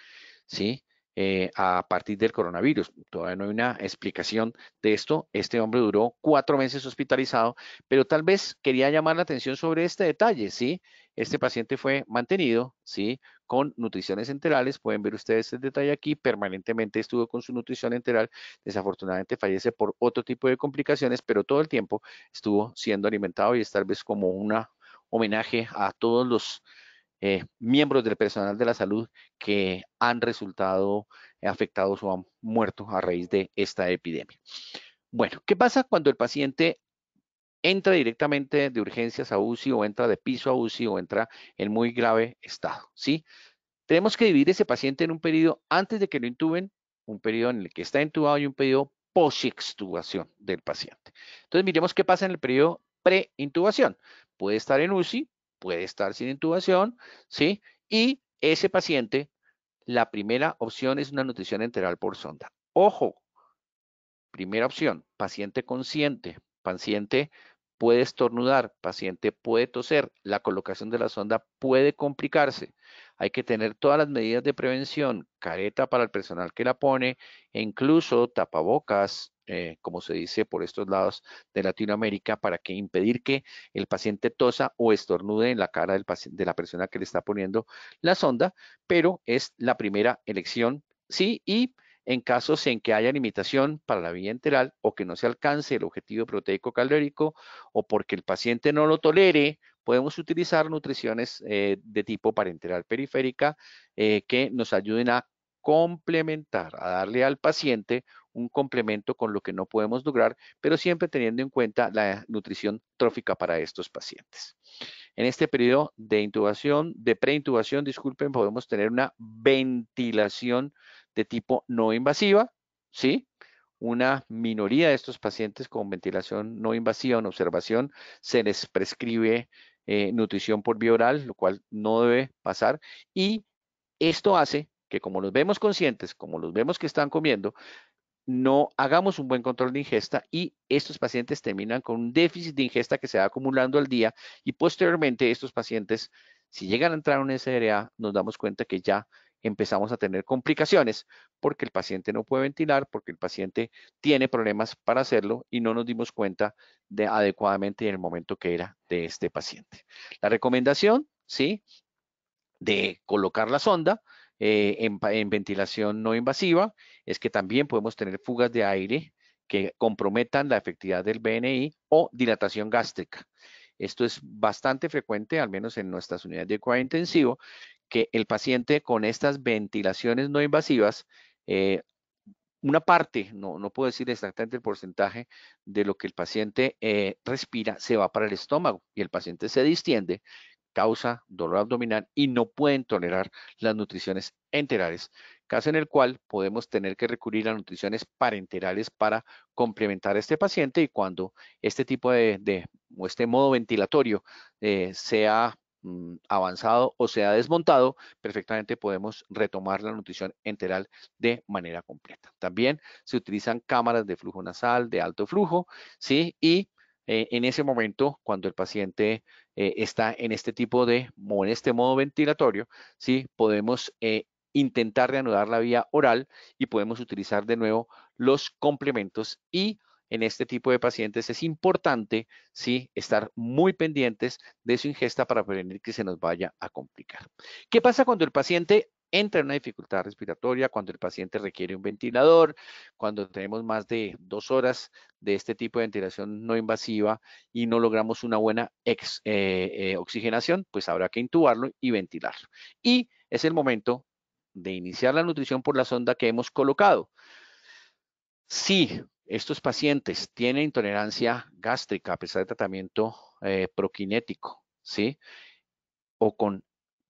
¿sí? Eh, a partir del coronavirus. Todavía no hay una explicación de esto. Este hombre duró cuatro meses hospitalizado, pero tal vez quería llamar la atención sobre este detalle, ¿sí? Este paciente fue mantenido, ¿sí? Con nutriciones enterales, pueden ver ustedes el detalle aquí, permanentemente estuvo con su nutrición enteral, desafortunadamente fallece por otro tipo de complicaciones, pero todo el tiempo estuvo siendo alimentado y es tal vez como un homenaje a todos los eh, miembros del personal de la salud que han resultado afectados o han muerto a raíz de esta epidemia. Bueno, ¿qué pasa cuando el paciente entra directamente de urgencias a UCI o entra de piso a UCI o entra en muy grave estado? ¿sí? Tenemos que dividir ese paciente en un periodo antes de que lo intuben, un periodo en el que está intubado y un periodo post-extubación del paciente. Entonces, miremos qué pasa en el periodo pre-intubación. Puede estar en UCI, puede estar sin intubación, ¿sí? Y ese paciente, la primera opción es una nutrición enteral por sonda. Ojo, primera opción, paciente consciente, paciente puede estornudar, paciente puede toser, la colocación de la sonda puede complicarse. Hay que tener todas las medidas de prevención, careta para el personal que la pone e incluso tapabocas, eh, como se dice por estos lados de Latinoamérica, para que impedir que el paciente tosa o estornude en la cara de la persona que le está poniendo la sonda, pero es la primera elección, sí, y en casos en que haya limitación para la vía enteral o que no se alcance el objetivo proteico calórico o porque el paciente no lo tolere podemos utilizar nutriciones eh, de tipo parenteral periférica eh, que nos ayuden a complementar, a darle al paciente un complemento con lo que no podemos lograr, pero siempre teniendo en cuenta la nutrición trófica para estos pacientes. En este periodo de intubación, de preintubación, disculpen, podemos tener una ventilación de tipo no invasiva, ¿sí? Una minoría de estos pacientes con ventilación no invasiva en observación se les prescribe eh, nutrición por vía oral, lo cual no debe pasar. Y esto hace que como los vemos conscientes, como los vemos que están comiendo, no hagamos un buen control de ingesta y estos pacientes terminan con un déficit de ingesta que se va acumulando al día y posteriormente estos pacientes, si llegan a entrar a un SRA, nos damos cuenta que ya empezamos a tener complicaciones porque el paciente no puede ventilar, porque el paciente tiene problemas para hacerlo y no nos dimos cuenta adecuadamente en el momento que era de este paciente. La recomendación, ¿sí? De colocar la sonda eh, en, en ventilación no invasiva es que también podemos tener fugas de aire que comprometan la efectividad del BNI o dilatación gástrica. Esto es bastante frecuente, al menos en nuestras unidades de cuidado intensivo, que el paciente con estas ventilaciones no invasivas, eh, una parte, no, no, puedo decir exactamente el porcentaje de lo que el paciente eh, respira, se va para el estómago y el paciente se distiende, causa dolor abdominal y no pueden tolerar las nutriciones enterales, caso en el cual podemos tener que recurrir a nutriciones parenterales para complementar a este paciente y cuando este tipo de, o este modo ventilatorio eh, sea Mm, avanzado o se ha desmontado, perfectamente podemos retomar la nutrición enteral de manera completa. También se utilizan cámaras de flujo nasal, de alto flujo, ¿sí? Y eh, en ese momento, cuando el paciente eh, está en este tipo de, en este modo ventilatorio, ¿sí? Podemos eh, intentar reanudar la vía oral y podemos utilizar de nuevo los complementos y en este tipo de pacientes es importante ¿sí? estar muy pendientes de su ingesta para prevenir que se nos vaya a complicar. ¿Qué pasa cuando el paciente entra en una dificultad respiratoria, cuando el paciente requiere un ventilador, cuando tenemos más de dos horas de este tipo de ventilación no invasiva y no logramos una buena eh, eh, oxigenación, pues habrá que intubarlo y ventilarlo. Y es el momento de iniciar la nutrición por la sonda que hemos colocado. Sí. Estos pacientes tienen intolerancia gástrica a pesar de tratamiento eh, prokinético, ¿sí? O con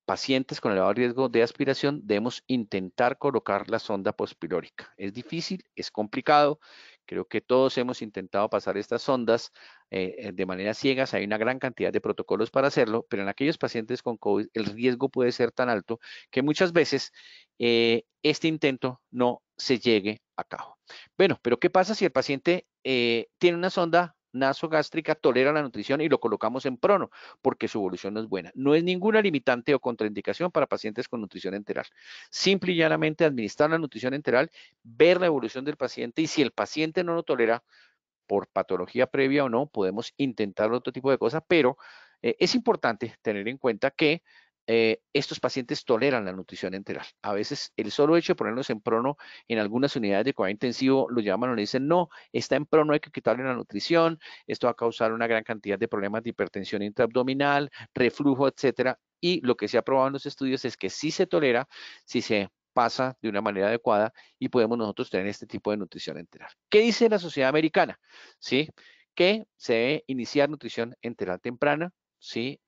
pacientes con elevado riesgo de aspiración debemos intentar colocar la sonda pospirórica. Es difícil, es complicado, Creo que todos hemos intentado pasar estas sondas eh, eh, de manera ciegas. Hay una gran cantidad de protocolos para hacerlo, pero en aquellos pacientes con COVID el riesgo puede ser tan alto que muchas veces eh, este intento no se llegue a cabo. Bueno, pero ¿qué pasa si el paciente tiene una sonda nasogástrica tolera la nutrición y lo colocamos en prono porque su evolución no es buena. No es ninguna limitante o contraindicación para pacientes con nutrición enteral. Simple y llanamente administrar la nutrición enteral, ver la evolución del paciente y si el paciente no lo tolera por patología previa o no, podemos intentar otro tipo de cosas, pero eh, es importante tener en cuenta que eh, estos pacientes toleran la nutrición enteral. A veces el solo hecho de ponerlos en prono en algunas unidades de cuidado intensivo lo llaman o le dicen, no, está en prono, hay que quitarle la nutrición, esto va a causar una gran cantidad de problemas de hipertensión intraabdominal, reflujo, etcétera. Y lo que se ha probado en los estudios es que sí se tolera, si se pasa de una manera adecuada y podemos nosotros tener este tipo de nutrición enteral. ¿Qué dice la sociedad americana? ¿Sí? Que se debe iniciar nutrición enteral temprana, ¿sí?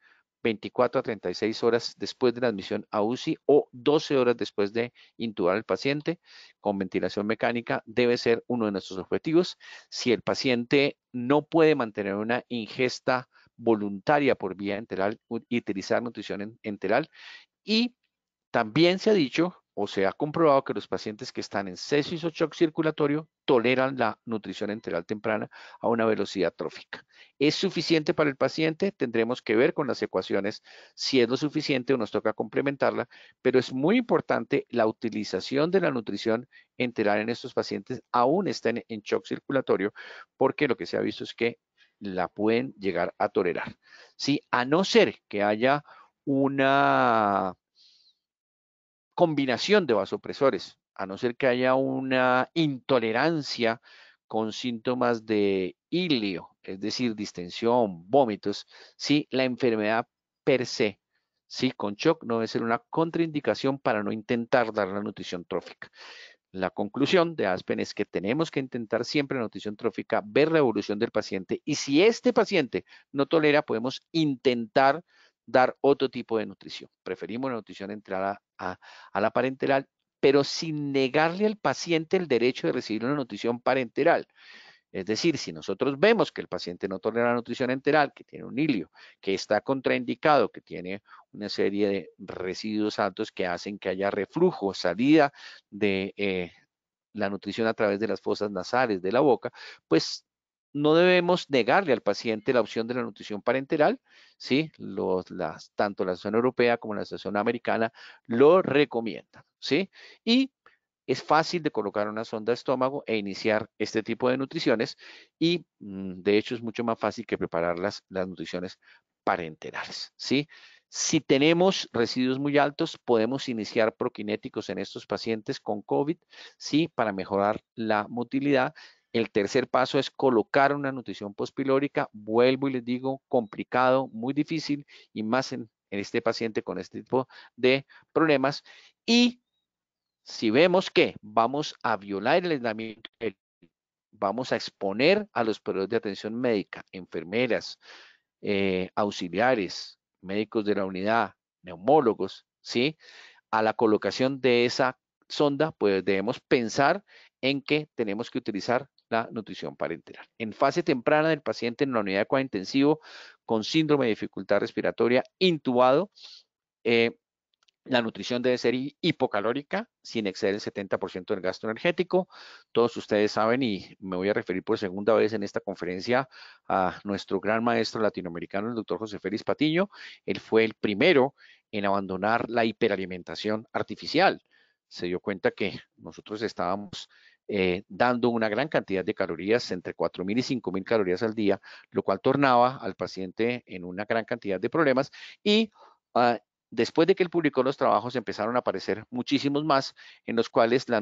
24 a 36 horas después de la admisión a UCI o 12 horas después de intubar al paciente con ventilación mecánica debe ser uno de nuestros objetivos. Si el paciente no puede mantener una ingesta voluntaria por vía enteral, y utilizar nutrición enteral y también se ha dicho o se ha comprobado que los pacientes que están en cesis o shock circulatorio toleran la nutrición enteral temprana a una velocidad trófica. ¿Es suficiente para el paciente? Tendremos que ver con las ecuaciones si es lo suficiente o nos toca complementarla, pero es muy importante la utilización de la nutrición enteral en estos pacientes, aún estén en shock circulatorio, porque lo que se ha visto es que la pueden llegar a tolerar. A no ser que haya una combinación de vasopresores, a no ser que haya una intolerancia con síntomas de ilio, es decir, distensión, vómitos, si la enfermedad per se, si con shock no debe ser una contraindicación para no intentar dar la nutrición trófica. La conclusión de Aspen es que tenemos que intentar siempre la nutrición trófica ver la evolución del paciente y si este paciente no tolera, podemos intentar dar otro tipo de nutrición. Preferimos la nutrición enteral a, la parenteral, pero sin negarle al paciente el derecho de recibir una nutrición parenteral. Es decir, si nosotros vemos que el paciente no tolera la nutrición enteral, que tiene un hilio, que está contraindicado, que tiene una serie de residuos altos que hacen que haya reflujo, salida de eh, la nutrición a través de las fosas nasales, de la boca, pues no debemos negarle al paciente la opción de la nutrición parenteral, ¿sí? las, tanto la Asociación Europea como la Asociación Americana lo recomiendan, ¿sí? Y es fácil de colocar una sonda de estómago e iniciar este tipo de nutriciones y mm, de hecho es mucho más fácil que preparar las, nutriciones parenterales, ¿sí? Si tenemos residuos muy altos, podemos iniciar prokinéticos en estos pacientes con COVID, sí, para mejorar la motilidad. El tercer paso es colocar una nutrición pospilórica, Vuelvo y les digo, complicado, muy difícil y más en, este paciente con este tipo de problemas. Y si vemos que vamos a violar el aislamiento, vamos a exponer a los periodos de atención médica, enfermeras, eh, auxiliares, médicos de la unidad, neumólogos, ¿sí? A la colocación de esa sonda, pues debemos pensar en que tenemos que utilizar la nutrición parenteral. En fase temprana del paciente en la unidad de cuidados intensivo con síndrome de dificultad respiratoria intubado, eh, la nutrición debe ser hipocalórica, sin exceder el 70% del gasto energético. Todos ustedes saben, y me voy a referir por segunda vez en esta conferencia a nuestro gran maestro latinoamericano, el doctor José Félix Patiño. Él fue el primero en abandonar la hiperalimentación artificial. Se dio cuenta que nosotros estábamos eh, dando una gran cantidad de calorías, entre 4.000 y 5.000 calorías al día, lo cual tornaba al paciente en una gran cantidad de problemas y ah, después de que él publicó los trabajos empezaron a aparecer muchísimos más en los cuales la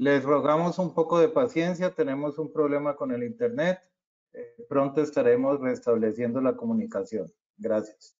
Les rogamos un poco de paciencia, tenemos un problema con el Internet. Eh, pronto estaremos restableciendo la comunicación. Gracias.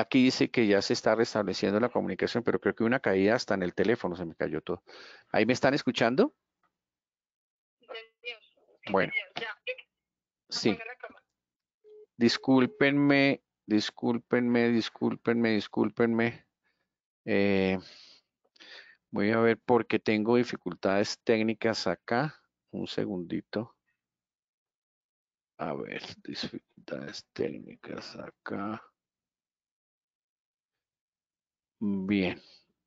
aquí dice que ya se está restableciendo la comunicación, pero creo que una caída hasta en el teléfono, se me cayó todo. ¿Ahí me están escuchando? Bueno. Sí. Discúlpenme, discúlpenme, discúlpenme, discúlpenme. Eh, voy a ver porque tengo dificultades técnicas acá. Un segundito. A ver, dificultades técnicas acá. Bien,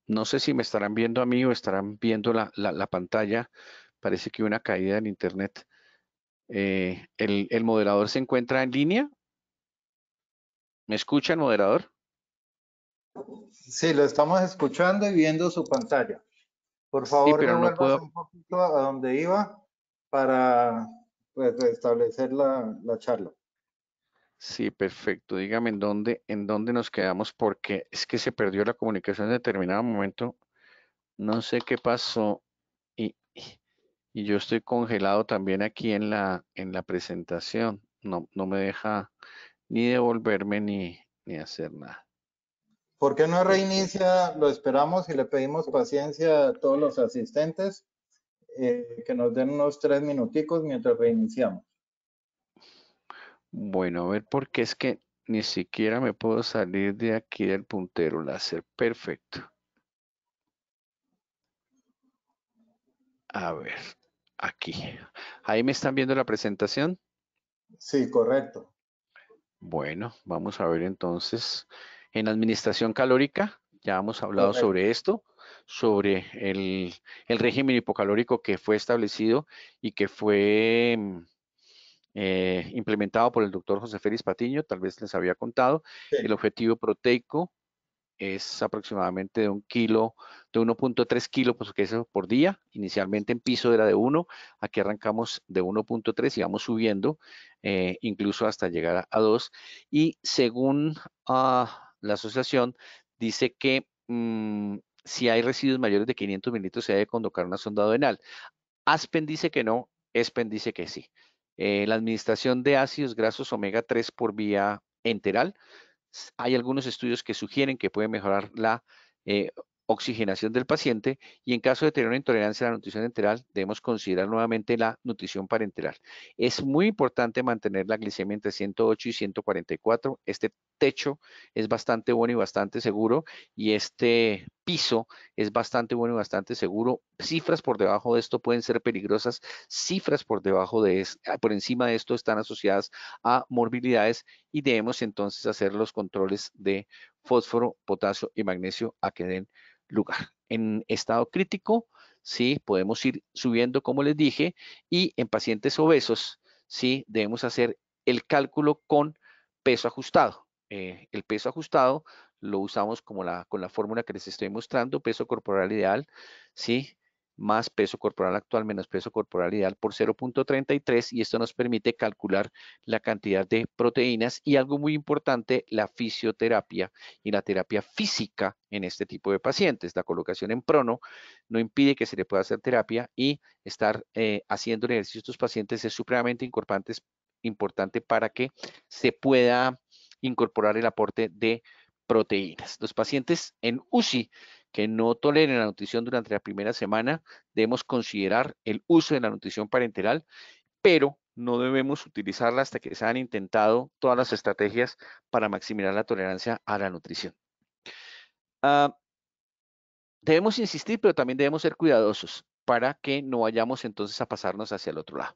no sé si me estarán viendo a mí o estarán viendo la, pantalla. Parece que hay una caída en internet. Eh, el, moderador se encuentra en línea? ¿Me escucha el moderador? Sí, lo estamos escuchando y viendo su pantalla. Por favor, un poquito a donde iba para pues, la charla. Sí, perfecto. Dígame en dónde, en dónde nos quedamos porque es que se perdió la comunicación en determinado momento. No sé qué pasó y, yo estoy congelado también aquí en la, en la presentación. No, no me deja ni devolverme ni, ni hacer nada. ¿Por qué no este reinicia? Lo esperamos y le pedimos paciencia a todos los asistentes eh, que nos den unos tres minuticos mientras reiniciamos. Bueno, a ver, porque es que ni siquiera me puedo salir de aquí del puntero láser. Perfecto. A ver, aquí. ¿Ahí me están viendo la presentación? Sí, correcto. Bueno, vamos a ver entonces. En administración calórica, ya hemos hablado sobre esto, sobre el, el régimen hipocalórico que fue establecido y que fue mm, eh, implementado por el doctor José Félix Patiño, tal vez les había contado. El objetivo proteico es aproximadamente de un kilo, de 1.3 kilos pues, que por día. Inicialmente en piso era de 1, aquí arrancamos de 1.3 y vamos subiendo eh, incluso hasta llegar a, 2. Y según ah, la asociación, dice que mm, si hay residuos mayores de 500 mililitros se debe convocar una sonda enal. Aspen dice que no, Espen dice que sí. Eh, la administración de ácidos grasos omega 3 por vía enteral. Hay algunos estudios que sugieren que puede mejorar la eh, oxigenación del paciente y en caso de tener una intolerancia a la nutrición enteral, debemos considerar nuevamente la nutrición parenteral. Es muy importante mantener la glicemia entre 108 y 144. Este techo es bastante bueno y bastante seguro y este piso es bastante bueno y bastante seguro. Cifras por debajo de esto pueden ser peligrosas. Cifras por debajo de ah, por encima de esto están asociadas a morbilidades y debemos entonces hacer los controles de fósforo, potasio y magnesio a que den lugar. En estado crítico, sí, podemos ir subiendo, como les dije, y en pacientes obesos, sí, debemos hacer el cálculo con peso ajustado. Eh, el peso ajustado lo usamos como la, con la fórmula que les estoy mostrando, peso corporal ideal, sí, más peso corporal actual menos peso corporal ideal por 0.33 y esto nos permite calcular la cantidad de proteínas y algo muy importante, la fisioterapia y la terapia física en este tipo de pacientes. La colocación en prono no impide que se le pueda hacer terapia y estar eh, haciendo el ejercicio a estos pacientes es supremamente importante, importante para que se pueda incorporar el aporte de proteínas. Los pacientes en UCI que no toleren la nutrición durante la primera semana, debemos considerar el uso de la nutrición parenteral, pero no debemos utilizarla hasta que se han intentado todas las estrategias para maximizar la tolerancia a la nutrición. Ah, debemos insistir, pero también debemos ser cuidadosos para que no vayamos entonces a pasarnos hacia el otro lado.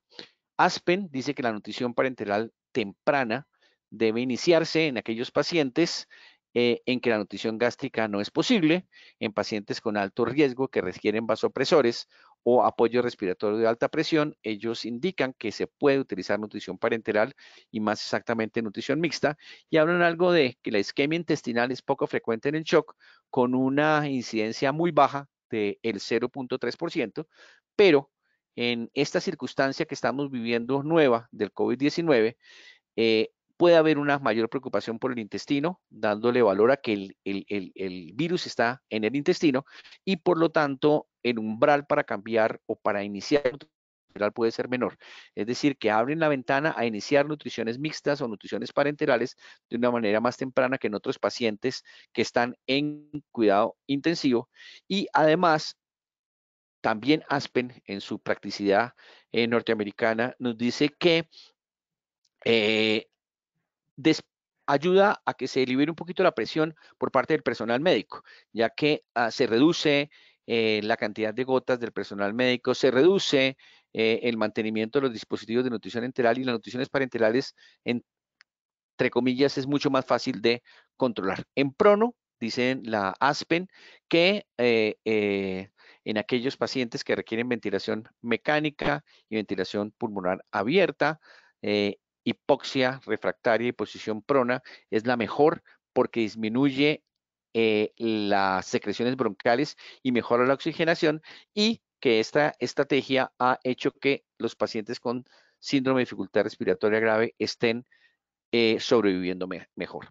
Aspen dice que la nutrición parenteral temprana debe iniciarse en aquellos pacientes eh, en que la nutrición gástrica no es posible en pacientes con alto riesgo que requieren vasopresores o apoyo respiratorio de alta presión, ellos indican que se puede utilizar nutrición parenteral y más exactamente nutrición mixta y hablan algo de que la isquemia intestinal es poco frecuente en el shock con una incidencia muy baja del el 0.3%, pero en esta circunstancia que estamos viviendo nueva del COVID-19, puede haber una mayor preocupación por el intestino, dándole valor a que el, virus está en el intestino y por lo tanto el umbral para cambiar o para iniciar puede ser menor. Es decir, que abren la ventana a iniciar nutriciones mixtas o nutriciones parenterales de una manera más temprana que en otros pacientes que están en cuidado intensivo. Y además, también Aspen, en su practicidad eh, norteamericana, nos dice que eh, ayuda a que se libere un poquito la presión por parte del personal médico, ya que ah, se reduce eh, la cantidad de gotas del personal médico, se reduce eh, el mantenimiento de los dispositivos de nutrición enteral y las nutriciones parenterales, entre comillas, es mucho más fácil de controlar. En prono, dicen la ASPEN, que eh, en aquellos pacientes que requieren ventilación mecánica y ventilación pulmonar abierta, hipoxia refractaria y posición prona es la mejor porque disminuye eh, las secreciones broncales y mejora la oxigenación y que esta estrategia ha hecho que los pacientes con síndrome de dificultad respiratoria grave estén eh, sobreviviendo mejor.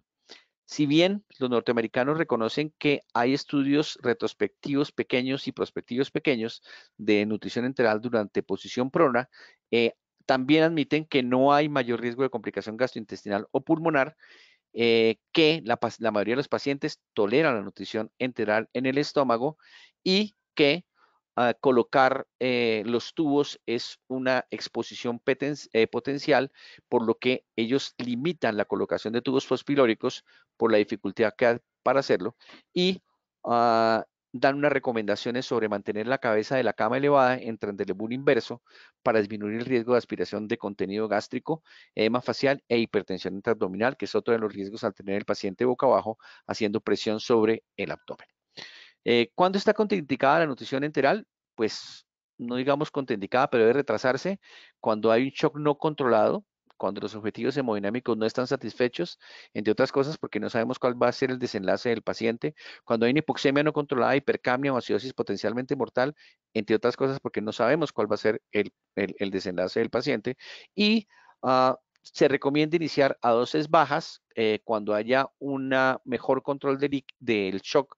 Si bien los norteamericanos reconocen que hay estudios retrospectivos pequeños y prospectivos pequeños de nutrición enteral durante posición prona, eh, también admiten que no hay mayor riesgo de complicación gastrointestinal o pulmonar, eh, que la, mayoría de los pacientes toleran la nutrición enteral en el estómago y que ah, colocar eh, los tubos es una exposición eh, potencial, por lo que ellos limitan la colocación de tubos fospilóricos por la dificultad que hay para hacerlo y ah, dan unas recomendaciones sobre mantener la cabeza de la cama elevada en 45 inverso para disminuir el riesgo de aspiración de contenido gástrico, edema facial e hipertensión intraabdominal, que es otro de los riesgos al tener el paciente boca abajo haciendo presión sobre el abdomen. Eh, ¿Cuándo está contraindicada la nutrición enteral? Pues no digamos contraindicada, pero debe retrasarse cuando hay un shock no controlado, cuando los objetivos hemodinámicos no están satisfechos, entre otras cosas porque no sabemos cuál va a ser el desenlace del paciente, cuando hay una hipoxemia no controlada, hipercambia o acidosis potencialmente mortal, entre otras cosas porque no sabemos cuál va a ser el, desenlace del paciente, y ah, se recomienda iniciar a dosis bajas eh, cuando haya un mejor control del, del shock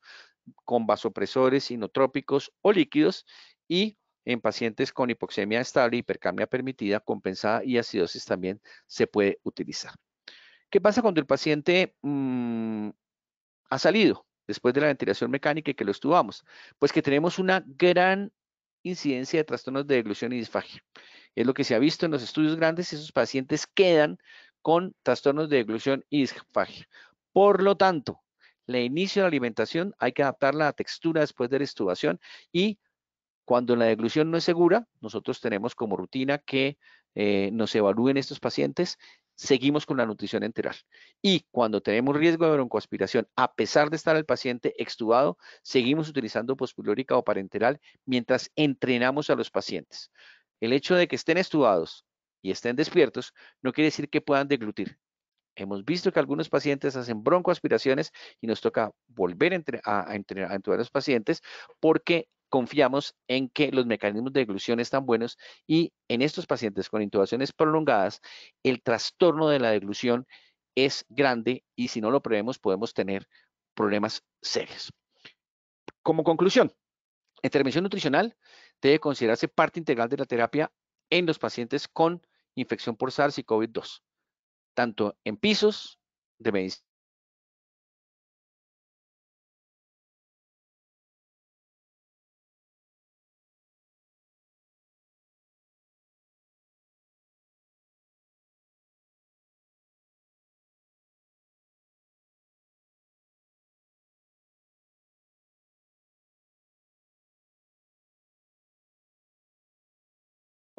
con vasopresores, inotrópicos o líquidos y en pacientes con hipoxemia estable, hipercambia permitida, compensada y acidosis también se puede utilizar. ¿Qué pasa cuando el paciente mm, ha salido después de la ventilación mecánica y que lo estuvamos? Pues que tenemos una gran incidencia de trastornos de deglución y disfagia. Es lo que se ha visto en los estudios grandes, esos pacientes quedan con trastornos de deglución y disfagia. Por lo tanto, la inicio de la alimentación hay que adaptarla a textura después de la estubación y cuando la deglución no es segura, nosotros tenemos como rutina que eh, nos evalúen estos pacientes, seguimos con la nutrición enteral. Y cuando tenemos riesgo de broncoaspiración, a pesar de estar el paciente extubado, seguimos utilizando pospulórica o parenteral mientras entrenamos a los pacientes. El hecho de que estén extubados y estén despiertos no quiere decir que puedan deglutir. Hemos visto que algunos pacientes hacen broncoaspiraciones y nos toca volver a, entre, a, entrenar, a los pacientes porque confiamos en que los mecanismos de deglución están buenos y en estos pacientes con intubaciones prolongadas, el trastorno de la deglución es grande y si no lo prevemos podemos tener problemas serios. Como conclusión, la intervención nutricional debe considerarse parte integral de la terapia en los pacientes con infección por SARS y COVID-2 tanto en pisos de medicina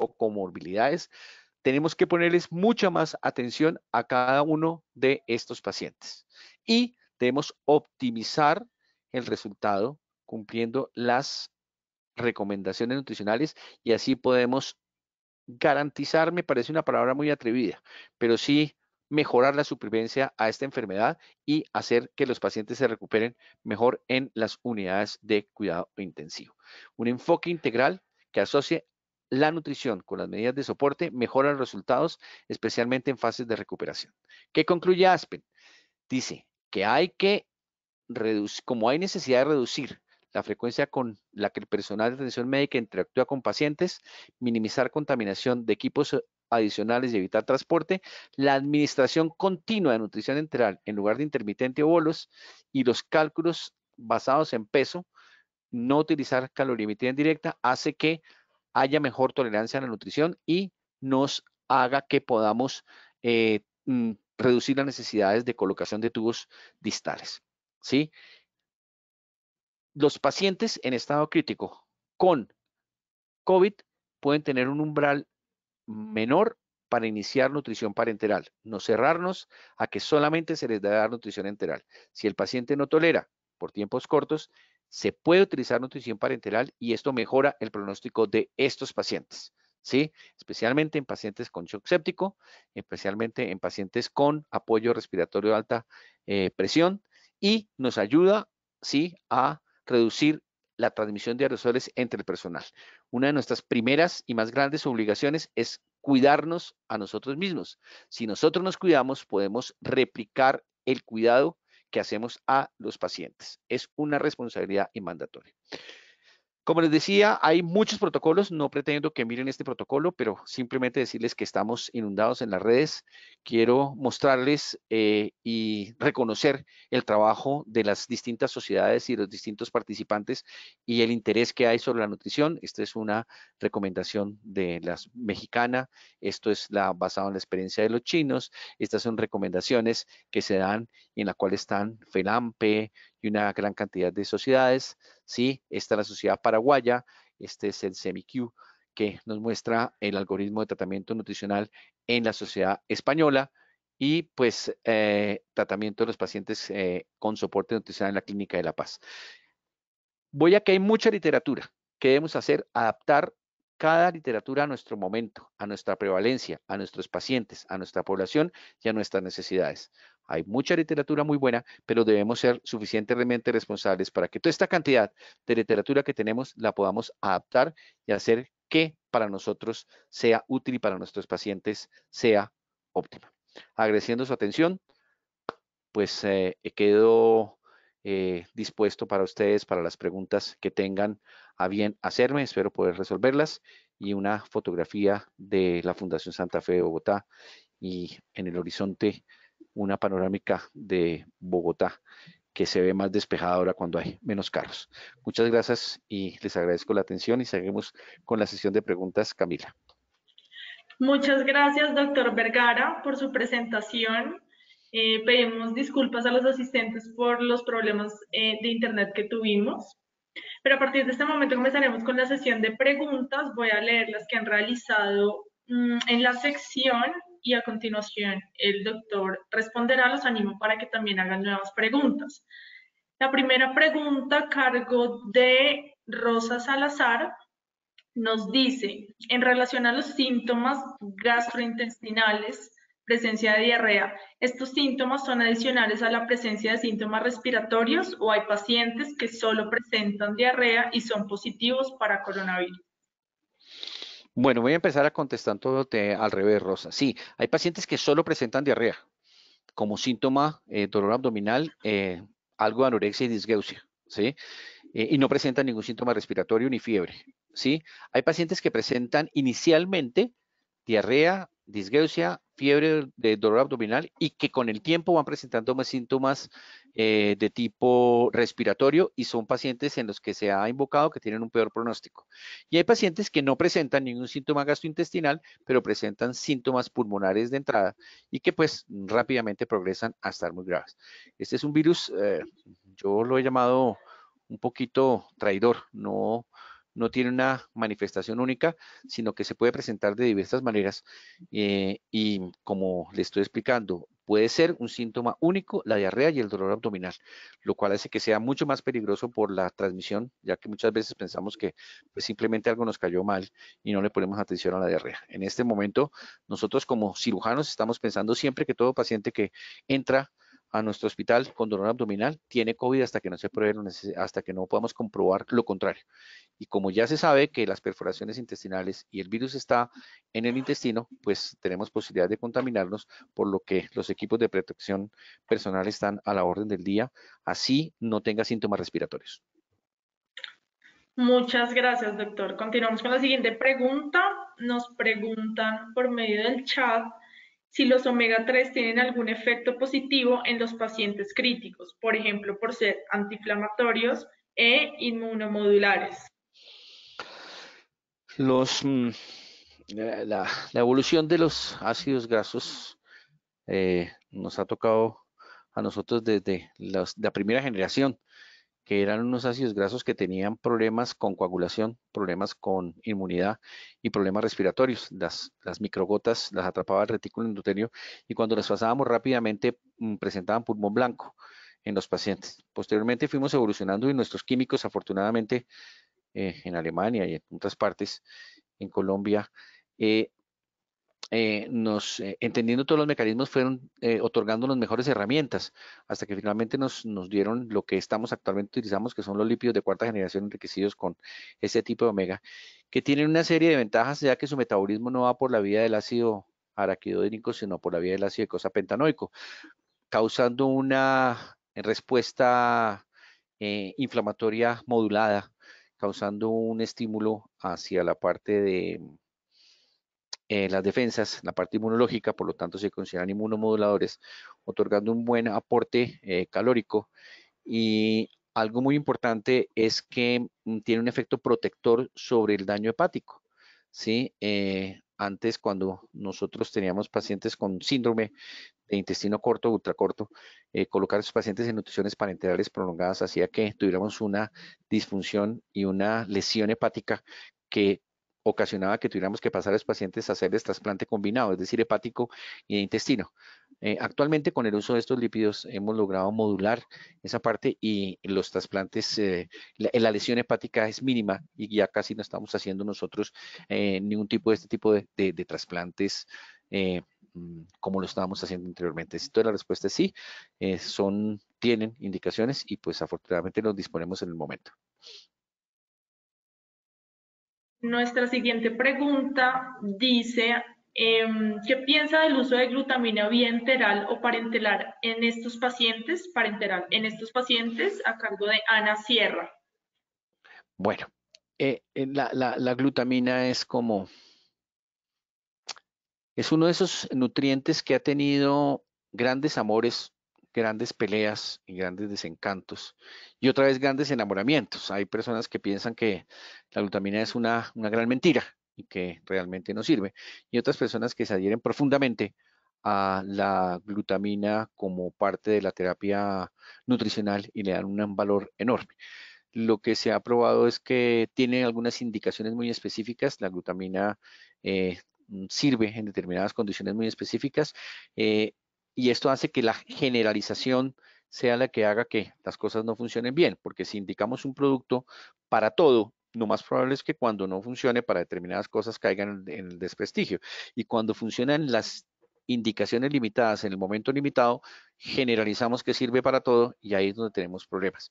o comorbilidades tenemos que ponerles mucha más atención a cada uno de estos pacientes y debemos optimizar el resultado cumpliendo las recomendaciones nutricionales y así podemos garantizar, me parece una palabra muy atrevida, pero sí mejorar la supervivencia a esta enfermedad y hacer que los pacientes se recuperen mejor en las unidades de cuidado intensivo. Un enfoque integral que asocie la nutrición con las medidas de soporte mejora los resultados, especialmente en fases de recuperación. ¿Qué concluye Aspen? Dice que hay que reducir, como hay necesidad de reducir la frecuencia con la que el personal de atención médica interactúa con pacientes, minimizar contaminación de equipos adicionales y evitar transporte, la administración continua de nutrición enteral en lugar de intermitente o bolos y los cálculos basados en peso, no utilizar calorimetría directa, hace que haya mejor tolerancia a la nutrición y nos haga que podamos eh, mm, reducir las necesidades de colocación de tubos distales. ¿sí? Los pacientes en estado crítico con COVID pueden tener un umbral menor para iniciar nutrición parenteral, no cerrarnos a que solamente se les dar nutrición enteral. Si el paciente no tolera por tiempos cortos, se puede utilizar nutrición parenteral y esto mejora el pronóstico de estos pacientes, ¿sí? Especialmente en pacientes con shock séptico, especialmente en pacientes con apoyo respiratorio de alta eh, presión y nos ayuda, ¿sí? A reducir la transmisión de aerosoles entre el personal. Una de nuestras primeras y más grandes obligaciones es cuidarnos a nosotros mismos. Si nosotros nos cuidamos, podemos replicar el cuidado que hacemos a los pacientes. Es una responsabilidad y mandatoria. Como les decía, hay muchos protocolos, no pretendo que miren este protocolo, pero simplemente decirles que estamos inundados en las redes. Quiero mostrarles eh, y reconocer el trabajo de las distintas sociedades y los distintos participantes y el interés que hay sobre la nutrición. Esta es una recomendación de la mexicana, esto es la basado en la experiencia de los chinos, estas son recomendaciones que se dan en la cual están FELAMPE y una gran cantidad de sociedades ¿sí? es la Sociedad Paraguaya, este es el semiQ que nos muestra el algoritmo de tratamiento nutricional en la Sociedad Española y pues eh, tratamiento de los pacientes eh, con soporte nutricional en la Clínica de La Paz. Voy a que hay mucha literatura. que debemos hacer? Adaptar cada literatura a nuestro momento, a nuestra prevalencia, a nuestros pacientes, a nuestra población y a nuestras necesidades. Hay mucha literatura muy buena, pero debemos ser suficientemente responsables para que toda esta cantidad de literatura que tenemos la podamos adaptar y hacer que para nosotros sea útil y para nuestros pacientes sea óptima. Agradeciendo su atención, pues eh, quedo eh, dispuesto para ustedes, para las preguntas que tengan a bien hacerme. Espero poder resolverlas y una fotografía de la Fundación Santa Fe de Bogotá y en el horizonte una panorámica de Bogotá que se ve más despejada ahora cuando hay menos carros. Muchas gracias y les agradezco la atención y seguimos con la sesión de preguntas, Camila. Muchas gracias, doctor Vergara, por su presentación. Eh, pedimos disculpas a los asistentes por los problemas eh, de internet que tuvimos. Pero a partir de este momento comenzaremos con la sesión de preguntas. Voy a leer las que han realizado mm, en la sección y a continuación el doctor responderá. Los animo para que también hagan nuevas preguntas. La primera pregunta a cargo de Rosa Salazar nos dice, en relación a los síntomas gastrointestinales, presencia de diarrea, ¿estos síntomas son adicionales a la presencia de síntomas respiratorios o hay pacientes que solo presentan diarrea y son positivos para coronavirus? Bueno, voy a empezar a contestar todo al revés, Rosa. Sí, hay pacientes que solo presentan diarrea como síntoma, eh, dolor abdominal, eh, algo de anorexia y disgeusia, ¿sí? Eh, y no presentan ningún síntoma respiratorio ni fiebre, ¿sí? Hay pacientes que presentan inicialmente diarrea, disgeusia, fiebre de dolor abdominal y que con el tiempo van presentando más síntomas eh, de tipo respiratorio y son pacientes en los que se ha invocado que tienen un peor pronóstico. Y hay pacientes que no presentan ningún síntoma gastrointestinal, pero presentan síntomas pulmonares de entrada y que pues rápidamente progresan a estar muy graves. Este es un virus, eh, yo lo he llamado un poquito traidor, no no tiene una manifestación única, sino que se puede presentar de diversas maneras eh, y como le estoy explicando, puede ser un síntoma único la diarrea y el dolor abdominal, lo cual hace que sea mucho más peligroso por la transmisión, ya que muchas veces pensamos que pues, simplemente algo nos cayó mal y no le ponemos atención a la diarrea. En este momento, nosotros como cirujanos estamos pensando siempre que todo paciente que entra a nuestro hospital con dolor abdominal, tiene COVID hasta que no se pruebe, hasta que no podamos comprobar lo contrario. Y como ya se sabe que las perforaciones intestinales y el virus está en el intestino, pues tenemos posibilidad de contaminarnos, por lo que los equipos de protección personal están a la orden del día, así no tenga síntomas respiratorios. Muchas gracias, doctor. Continuamos con la siguiente pregunta. Nos preguntan por medio del chat si los omega 3 tienen algún efecto positivo en los pacientes críticos, por ejemplo, por ser antiinflamatorios e inmunomodulares. Los, mm, eh, la, evolución de los ácidos grasos eh, nos ha tocado a nosotros desde la primera generación que eran unos ácidos grasos que tenían problemas con coagulación, problemas con inmunidad y problemas respiratorios. Las, microgotas las atrapaba el retículo endotelio y cuando las pasábamos rápidamente mm, presentaban pulmón blanco en los pacientes. Posteriormente fuimos evolucionando y nuestros químicos, afortunadamente, eh, en Alemania y en otras partes, en Colombia, eh, eh, eh, entendiendo todos los mecanismos, fueron eh, otorgando las mejores herramientas, hasta que finalmente nos, nos, dieron lo que estamos actualmente utilizamos, que son los lípidos de cuarta generación enriquecidos con ese tipo de omega, que tienen una serie de ventajas, ya que su metabolismo no va por la vía del ácido araquidónico, sino por la vía del ácido pentanoico causando una respuesta inflamatoria modulada, causando un estímulo hacia la parte de las defensas, la parte inmunológica, por lo tanto se consideran inmunomoduladores, otorgando un buen aporte eh, calórico. Y algo muy importante es que mm, tiene un efecto protector sobre el daño hepático. ¿sí? Eh, antes, cuando nosotros teníamos pacientes con síndrome de intestino corto, ultracorto, eh, colocar a esos pacientes en nutriciones parenterales prolongadas hacía que tuviéramos una disfunción y una lesión hepática que ocasionaba que tuviéramos que pasar a los pacientes a hacerles trasplante combinado, es decir, hepático e intestino. Eh, actualmente con el uso de estos lípidos hemos logrado modular esa parte y los trasplantes, eh, la, lesión hepática es mínima y ya casi no estamos haciendo nosotros eh, ningún tipo de este tipo de, trasplantes mm, como lo estábamos haciendo anteriormente. Entonces la respuesta es sí, son, tienen indicaciones y pues afortunadamente los disponemos en el momento. Nuestra siguiente pregunta dice, em, ¿qué piensa del uso de glutamina enteral o parenteral en estos pacientes? Parenteral en estos pacientes a cargo de Ana Sierra. Bueno, eh, eh, la glutamina es como, es uno de esos nutrientes que ha tenido grandes amores grandes peleas y grandes desencantos y otra vez grandes enamoramientos. Hay personas que piensan que la glutamina es una, gran mentira y que realmente no sirve. Y otras personas que se adhieren profundamente a la glutamina como parte de la terapia nutricional y le dan un valor enorme. Lo que se ha probado es que tiene algunas indicaciones muy específicas. La glutamina eh, sirve en determinadas condiciones muy específicas eh, y esto hace que la generalización sea la que haga que las cosas no funcionen bien, porque si indicamos un producto para todo, lo más probable es que cuando no funcione para determinadas cosas caigan en, el desprestigio. Y cuando funcionan las indicaciones limitadas en el momento limitado, generalizamos que sirve para todo y ahí es donde tenemos problemas.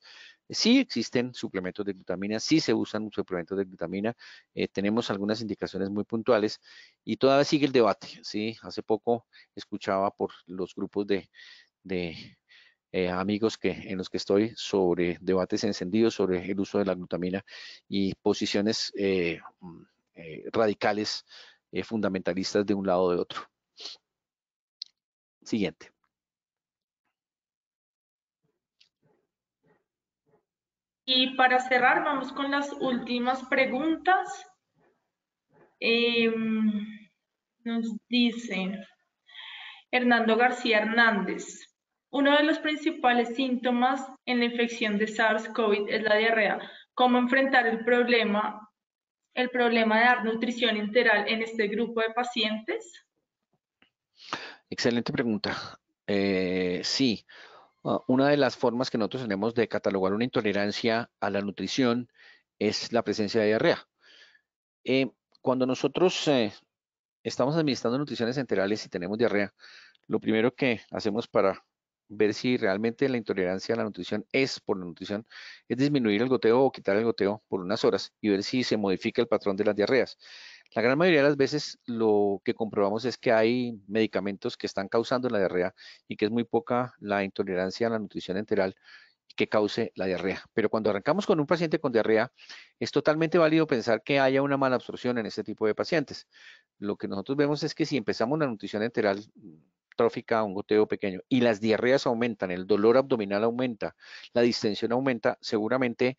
Sí existen suplementos de glutamina, sí se usan suplementos de glutamina, eh, tenemos algunas indicaciones muy puntuales y todavía sigue el debate. ¿sí? Hace poco escuchaba por los grupos de eh, amigos que, en los que estoy sobre debates encendidos sobre el uso de la glutamina y posiciones eh, mm, eh, radicales fundamentalistas de un lado o de otro. Siguiente. Y para cerrar, vamos con las últimas preguntas. Em, nos dice Hernando García Hernández. Uno de los principales síntomas en la infección de SARS-CoV es la diarrea. ¿Cómo enfrentar el problema, el problema de dar nutrición integral en este grupo de pacientes? Excelente pregunta. Eh, sí, ah, una de las formas que nosotros tenemos de catalogar una intolerancia a la nutrición es la presencia de diarrea. Eh, cuando nosotros eh, estamos administrando nutriciones enterales y tenemos diarrea, lo primero que hacemos para ver si realmente la intolerancia a la nutrición es por la nutrición, es disminuir el goteo o quitar el goteo por unas horas y ver si se modifica el patrón de las diarreas. La gran mayoría de las veces lo que comprobamos es que hay medicamentos que están causando la diarrea y que es muy poca la intolerancia a la nutrición enteral que cause la diarrea. Pero cuando arrancamos con un paciente con diarrea, es totalmente válido pensar que haya una mala absorción en este tipo de pacientes. Lo que nosotros vemos es que si empezamos la nutrición enteral trófica, un goteo pequeño, y las diarreas aumentan, el dolor abdominal aumenta, la distensión aumenta, seguramente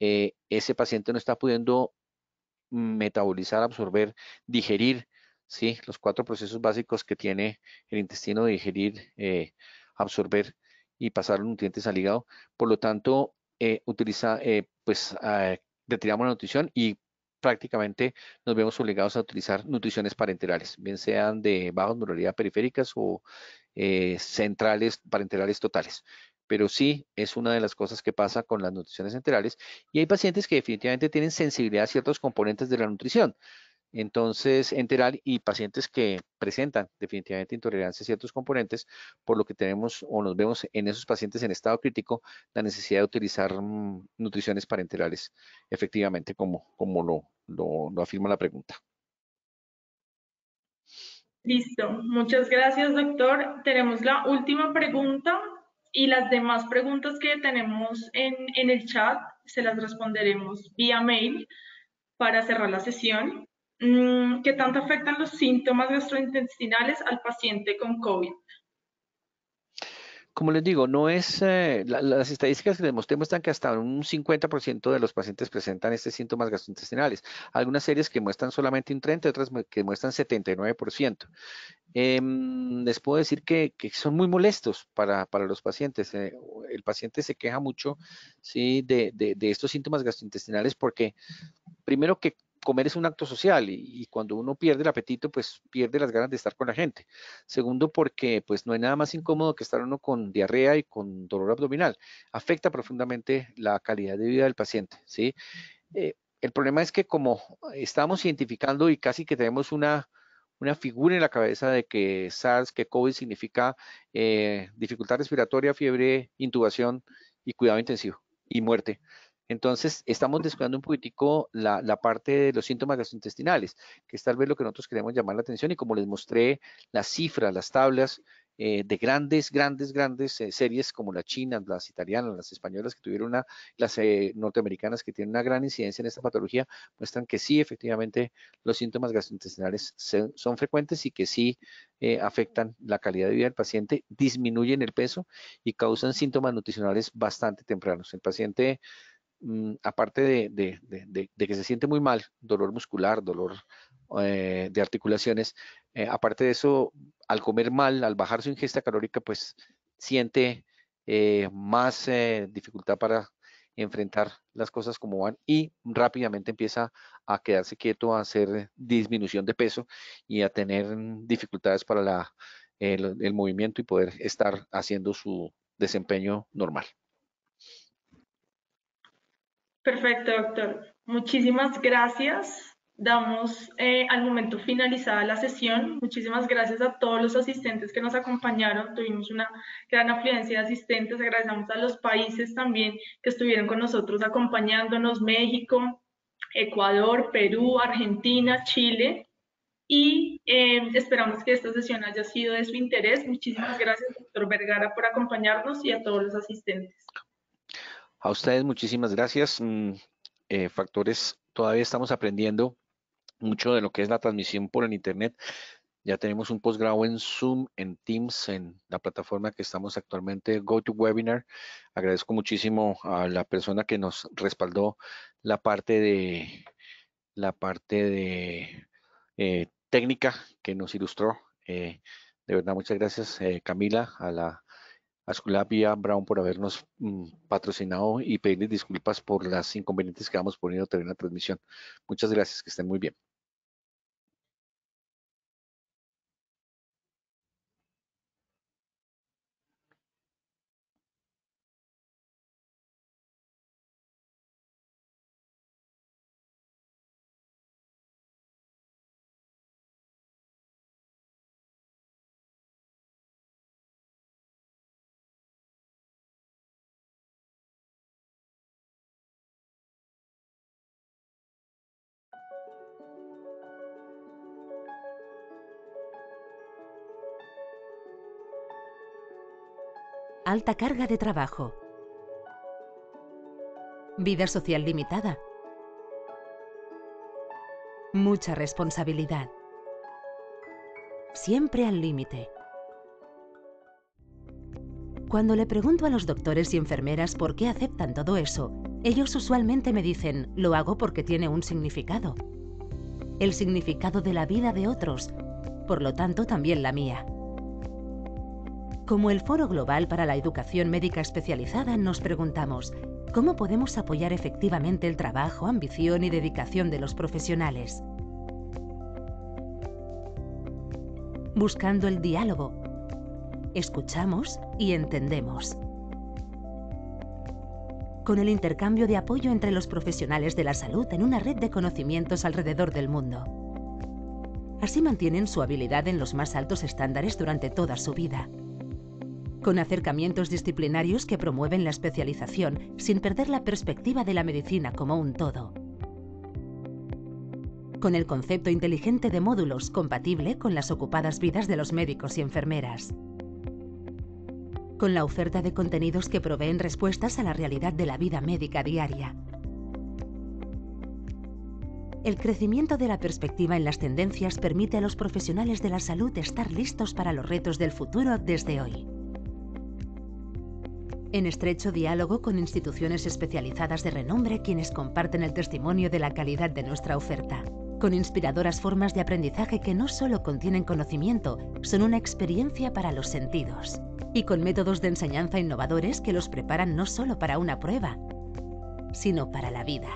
eh, ese paciente no está pudiendo metabolizar, absorber, digerir, ¿sí? Los cuatro procesos básicos que tiene el intestino de digerir, eh, absorber y pasar los nutrientes al hígado. Por lo tanto, eh, utiliza, pues, ah, retiramos la nutrición y prácticamente nos vemos obligados a utilizar nutriciones parenterales, bien sean de bajas normalidad periféricas o eh, centrales parenterales totales. Pero sí es una de las cosas que pasa con las nutriciones enterales y hay pacientes que definitivamente tienen sensibilidad a ciertos componentes de la nutrición. Entonces, enteral y pacientes que presentan definitivamente intolerancia a ciertos componentes, por lo que tenemos o nos vemos en esos pacientes en estado crítico la necesidad de utilizar mm, nutriciones parenterales, efectivamente, como, lo, afirma la pregunta. Listo, muchas gracias, doctor. Tenemos la última pregunta y las demás preguntas que tenemos en, en el chat se las responderemos vía mail para cerrar la sesión. Mm, ¿Qué tanto afectan los síntomas gastrointestinales al paciente con COVID? Como les digo, no es eh, las estadísticas que mostré muestran que hasta un 50% de los pacientes presentan estos síntomas gastrointestinales. Algunas series que muestran solamente un 30, otras que muestran 79%. Em, les puedo decir que, son muy molestos para, los pacientes. Eh, el paciente se queja mucho ¿sí? de, de estos síntomas gastrointestinales porque primero que comer es un acto social y, cuando uno pierde el apetito, pues pierde las ganas de estar con la gente. Segundo, porque pues no hay nada más incómodo que estar uno con diarrea y con dolor abdominal. Afecta profundamente la calidad de vida del paciente, ¿sí? Eh, el problema es que como estamos identificando y casi que tenemos una, figura en la cabeza de que SARS, que COVID significa eh, dificultad respiratoria, fiebre, intubación y cuidado intensivo y muerte. Entonces, estamos descuidando un poquitico la, parte de los síntomas gastrointestinales, que es tal vez lo que nosotros queremos llamar la atención y como les mostré las cifras, las tablas eh, de grandes, grandes, grandes eh, series como las chinas, las italianas, las españolas que tuvieron una, las eh, norteamericanas que tienen una gran incidencia en esta patología, muestran que sí, efectivamente, los síntomas gastrointestinales son frecuentes y que sí afectan la calidad de vida del paciente, disminuyen el peso y causan síntomas nutricionales bastante tempranos. El paciente Mm, aparte de, que se siente muy mal, dolor muscular, dolor eh, de articulaciones, eh, aparte de eso, al comer mal, al bajar su ingesta calórica, pues siente eh, más dificultad para enfrentar las cosas como van y rápidamente empieza a quedarse quieto, a hacer disminución de peso y a tener mm, dificultades para el movimiento y poder estar haciendo su desempeño normal. Perfecto, doctor. Muchísimas gracias. Damos eh, al momento finalizada la sesión. Muchísimas gracias a todos los asistentes que nos acompañaron. Tuvimos una gran afluencia de asistentes. Agradecemos a los países también que estuvieron con nosotros acompañándonos. México, Ecuador, Perú, Argentina, Chile. Y em, esperamos que esta sesión haya sido de su interés. Muchísimas gracias, doctor Vergara, por acompañarnos y a todos los asistentes. A ustedes muchísimas gracias. Mm, eh, factores, todavía estamos aprendiendo mucho de lo que es la transmisión por el Internet. Ya tenemos un posgrado en Zoom, en Teams, en la plataforma que estamos actualmente, GoToWebinar. Agradezco muchísimo a la persona que nos respaldó la parte de la parte de eh, técnica que nos ilustró. Eh, de verdad, muchas gracias, Camila, a la Asculapia Brown por habernos mm, patrocinado y pedirles disculpas por las inconvenientes que vamos poniendo también en la transmisión. Muchas gracias, que estén muy bien. alta carga de trabajo. Vida social limitada. Mucha responsabilidad. Siempre al límite. Cuando le pregunto a los doctores y enfermeras por qué aceptan todo eso, ellos usualmente me dicen, lo hago porque tiene un significado. El significado de la vida de otros, por lo tanto también la mía. Como el Foro Global para la Educación Médica Especializada, nos preguntamos, ¿cómo podemos apoyar efectivamente el trabajo, ambición y dedicación de los profesionales? Buscando el diálogo, escuchamos y entendemos. Con el intercambio de apoyo entre los profesionales de la salud en una red de conocimientos alrededor del mundo. Así mantienen su habilidad en los más altos estándares durante toda su vida con acercamientos disciplinarios que promueven la especialización sin perder la perspectiva de la medicina como un todo. Con el concepto inteligente de módulos compatible con las ocupadas vidas de los médicos y enfermeras. Con la oferta de contenidos que proveen respuestas a la realidad de la vida médica diaria. El crecimiento de la perspectiva en las tendencias permite a los profesionales de la salud estar listos para los retos del futuro desde hoy en estrecho diálogo con instituciones especializadas de renombre quienes comparten el testimonio de la calidad de nuestra oferta, con inspiradoras formas de aprendizaje que no solo contienen conocimiento, son una experiencia para los sentidos, y con métodos de enseñanza innovadores que los preparan no solo para una prueba, sino para la vida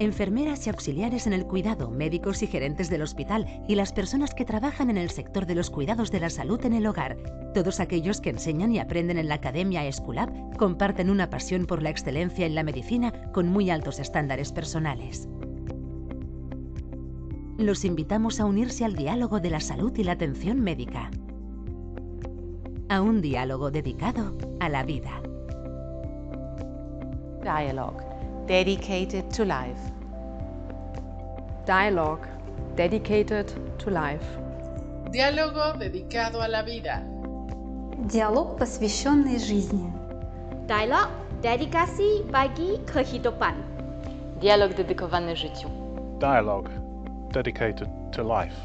enfermeras y auxiliares en el cuidado, médicos y gerentes del hospital y las personas que trabajan en el sector de los cuidados de la salud en el hogar. Todos aquellos que enseñan y aprenden en la Academia Esculap, comparten una pasión por la excelencia en la medicina con muy altos estándares personales. Los invitamos a unirse al diálogo de la salud y la atención médica. A un diálogo dedicado a la vida. Dialogue. dedicated to life. Dialogue dedicated to life. Diálogo dedicado a la vida. Диалог, посвященный жизни. Dialog dedicacji bagi kehidupan. hitopan. Dialog dedykowany życiu. Dialogue dedicated to life.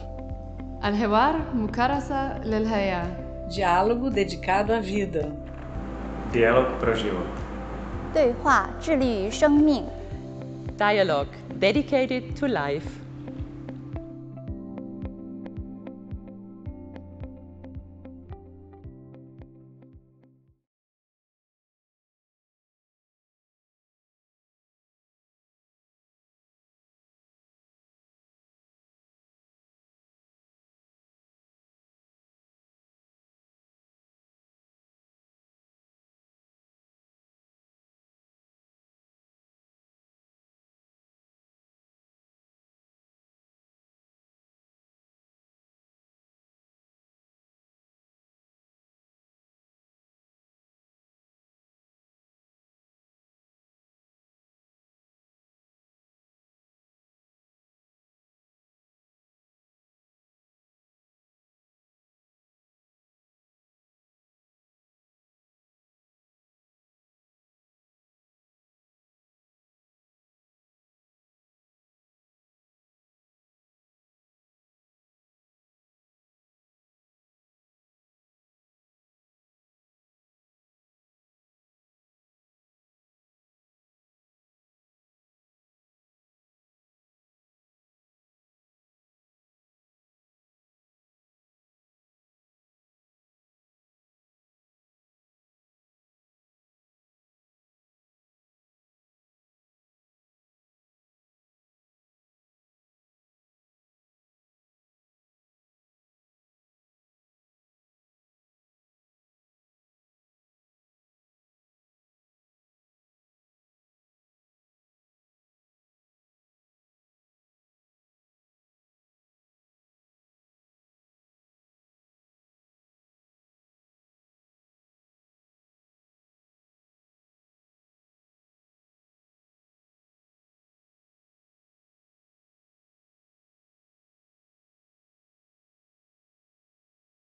Alhevar Mukarasa للحياة. Diálogo dedicado à vida. Diálogo para a 对话致力于生命 dialogue dedicated to life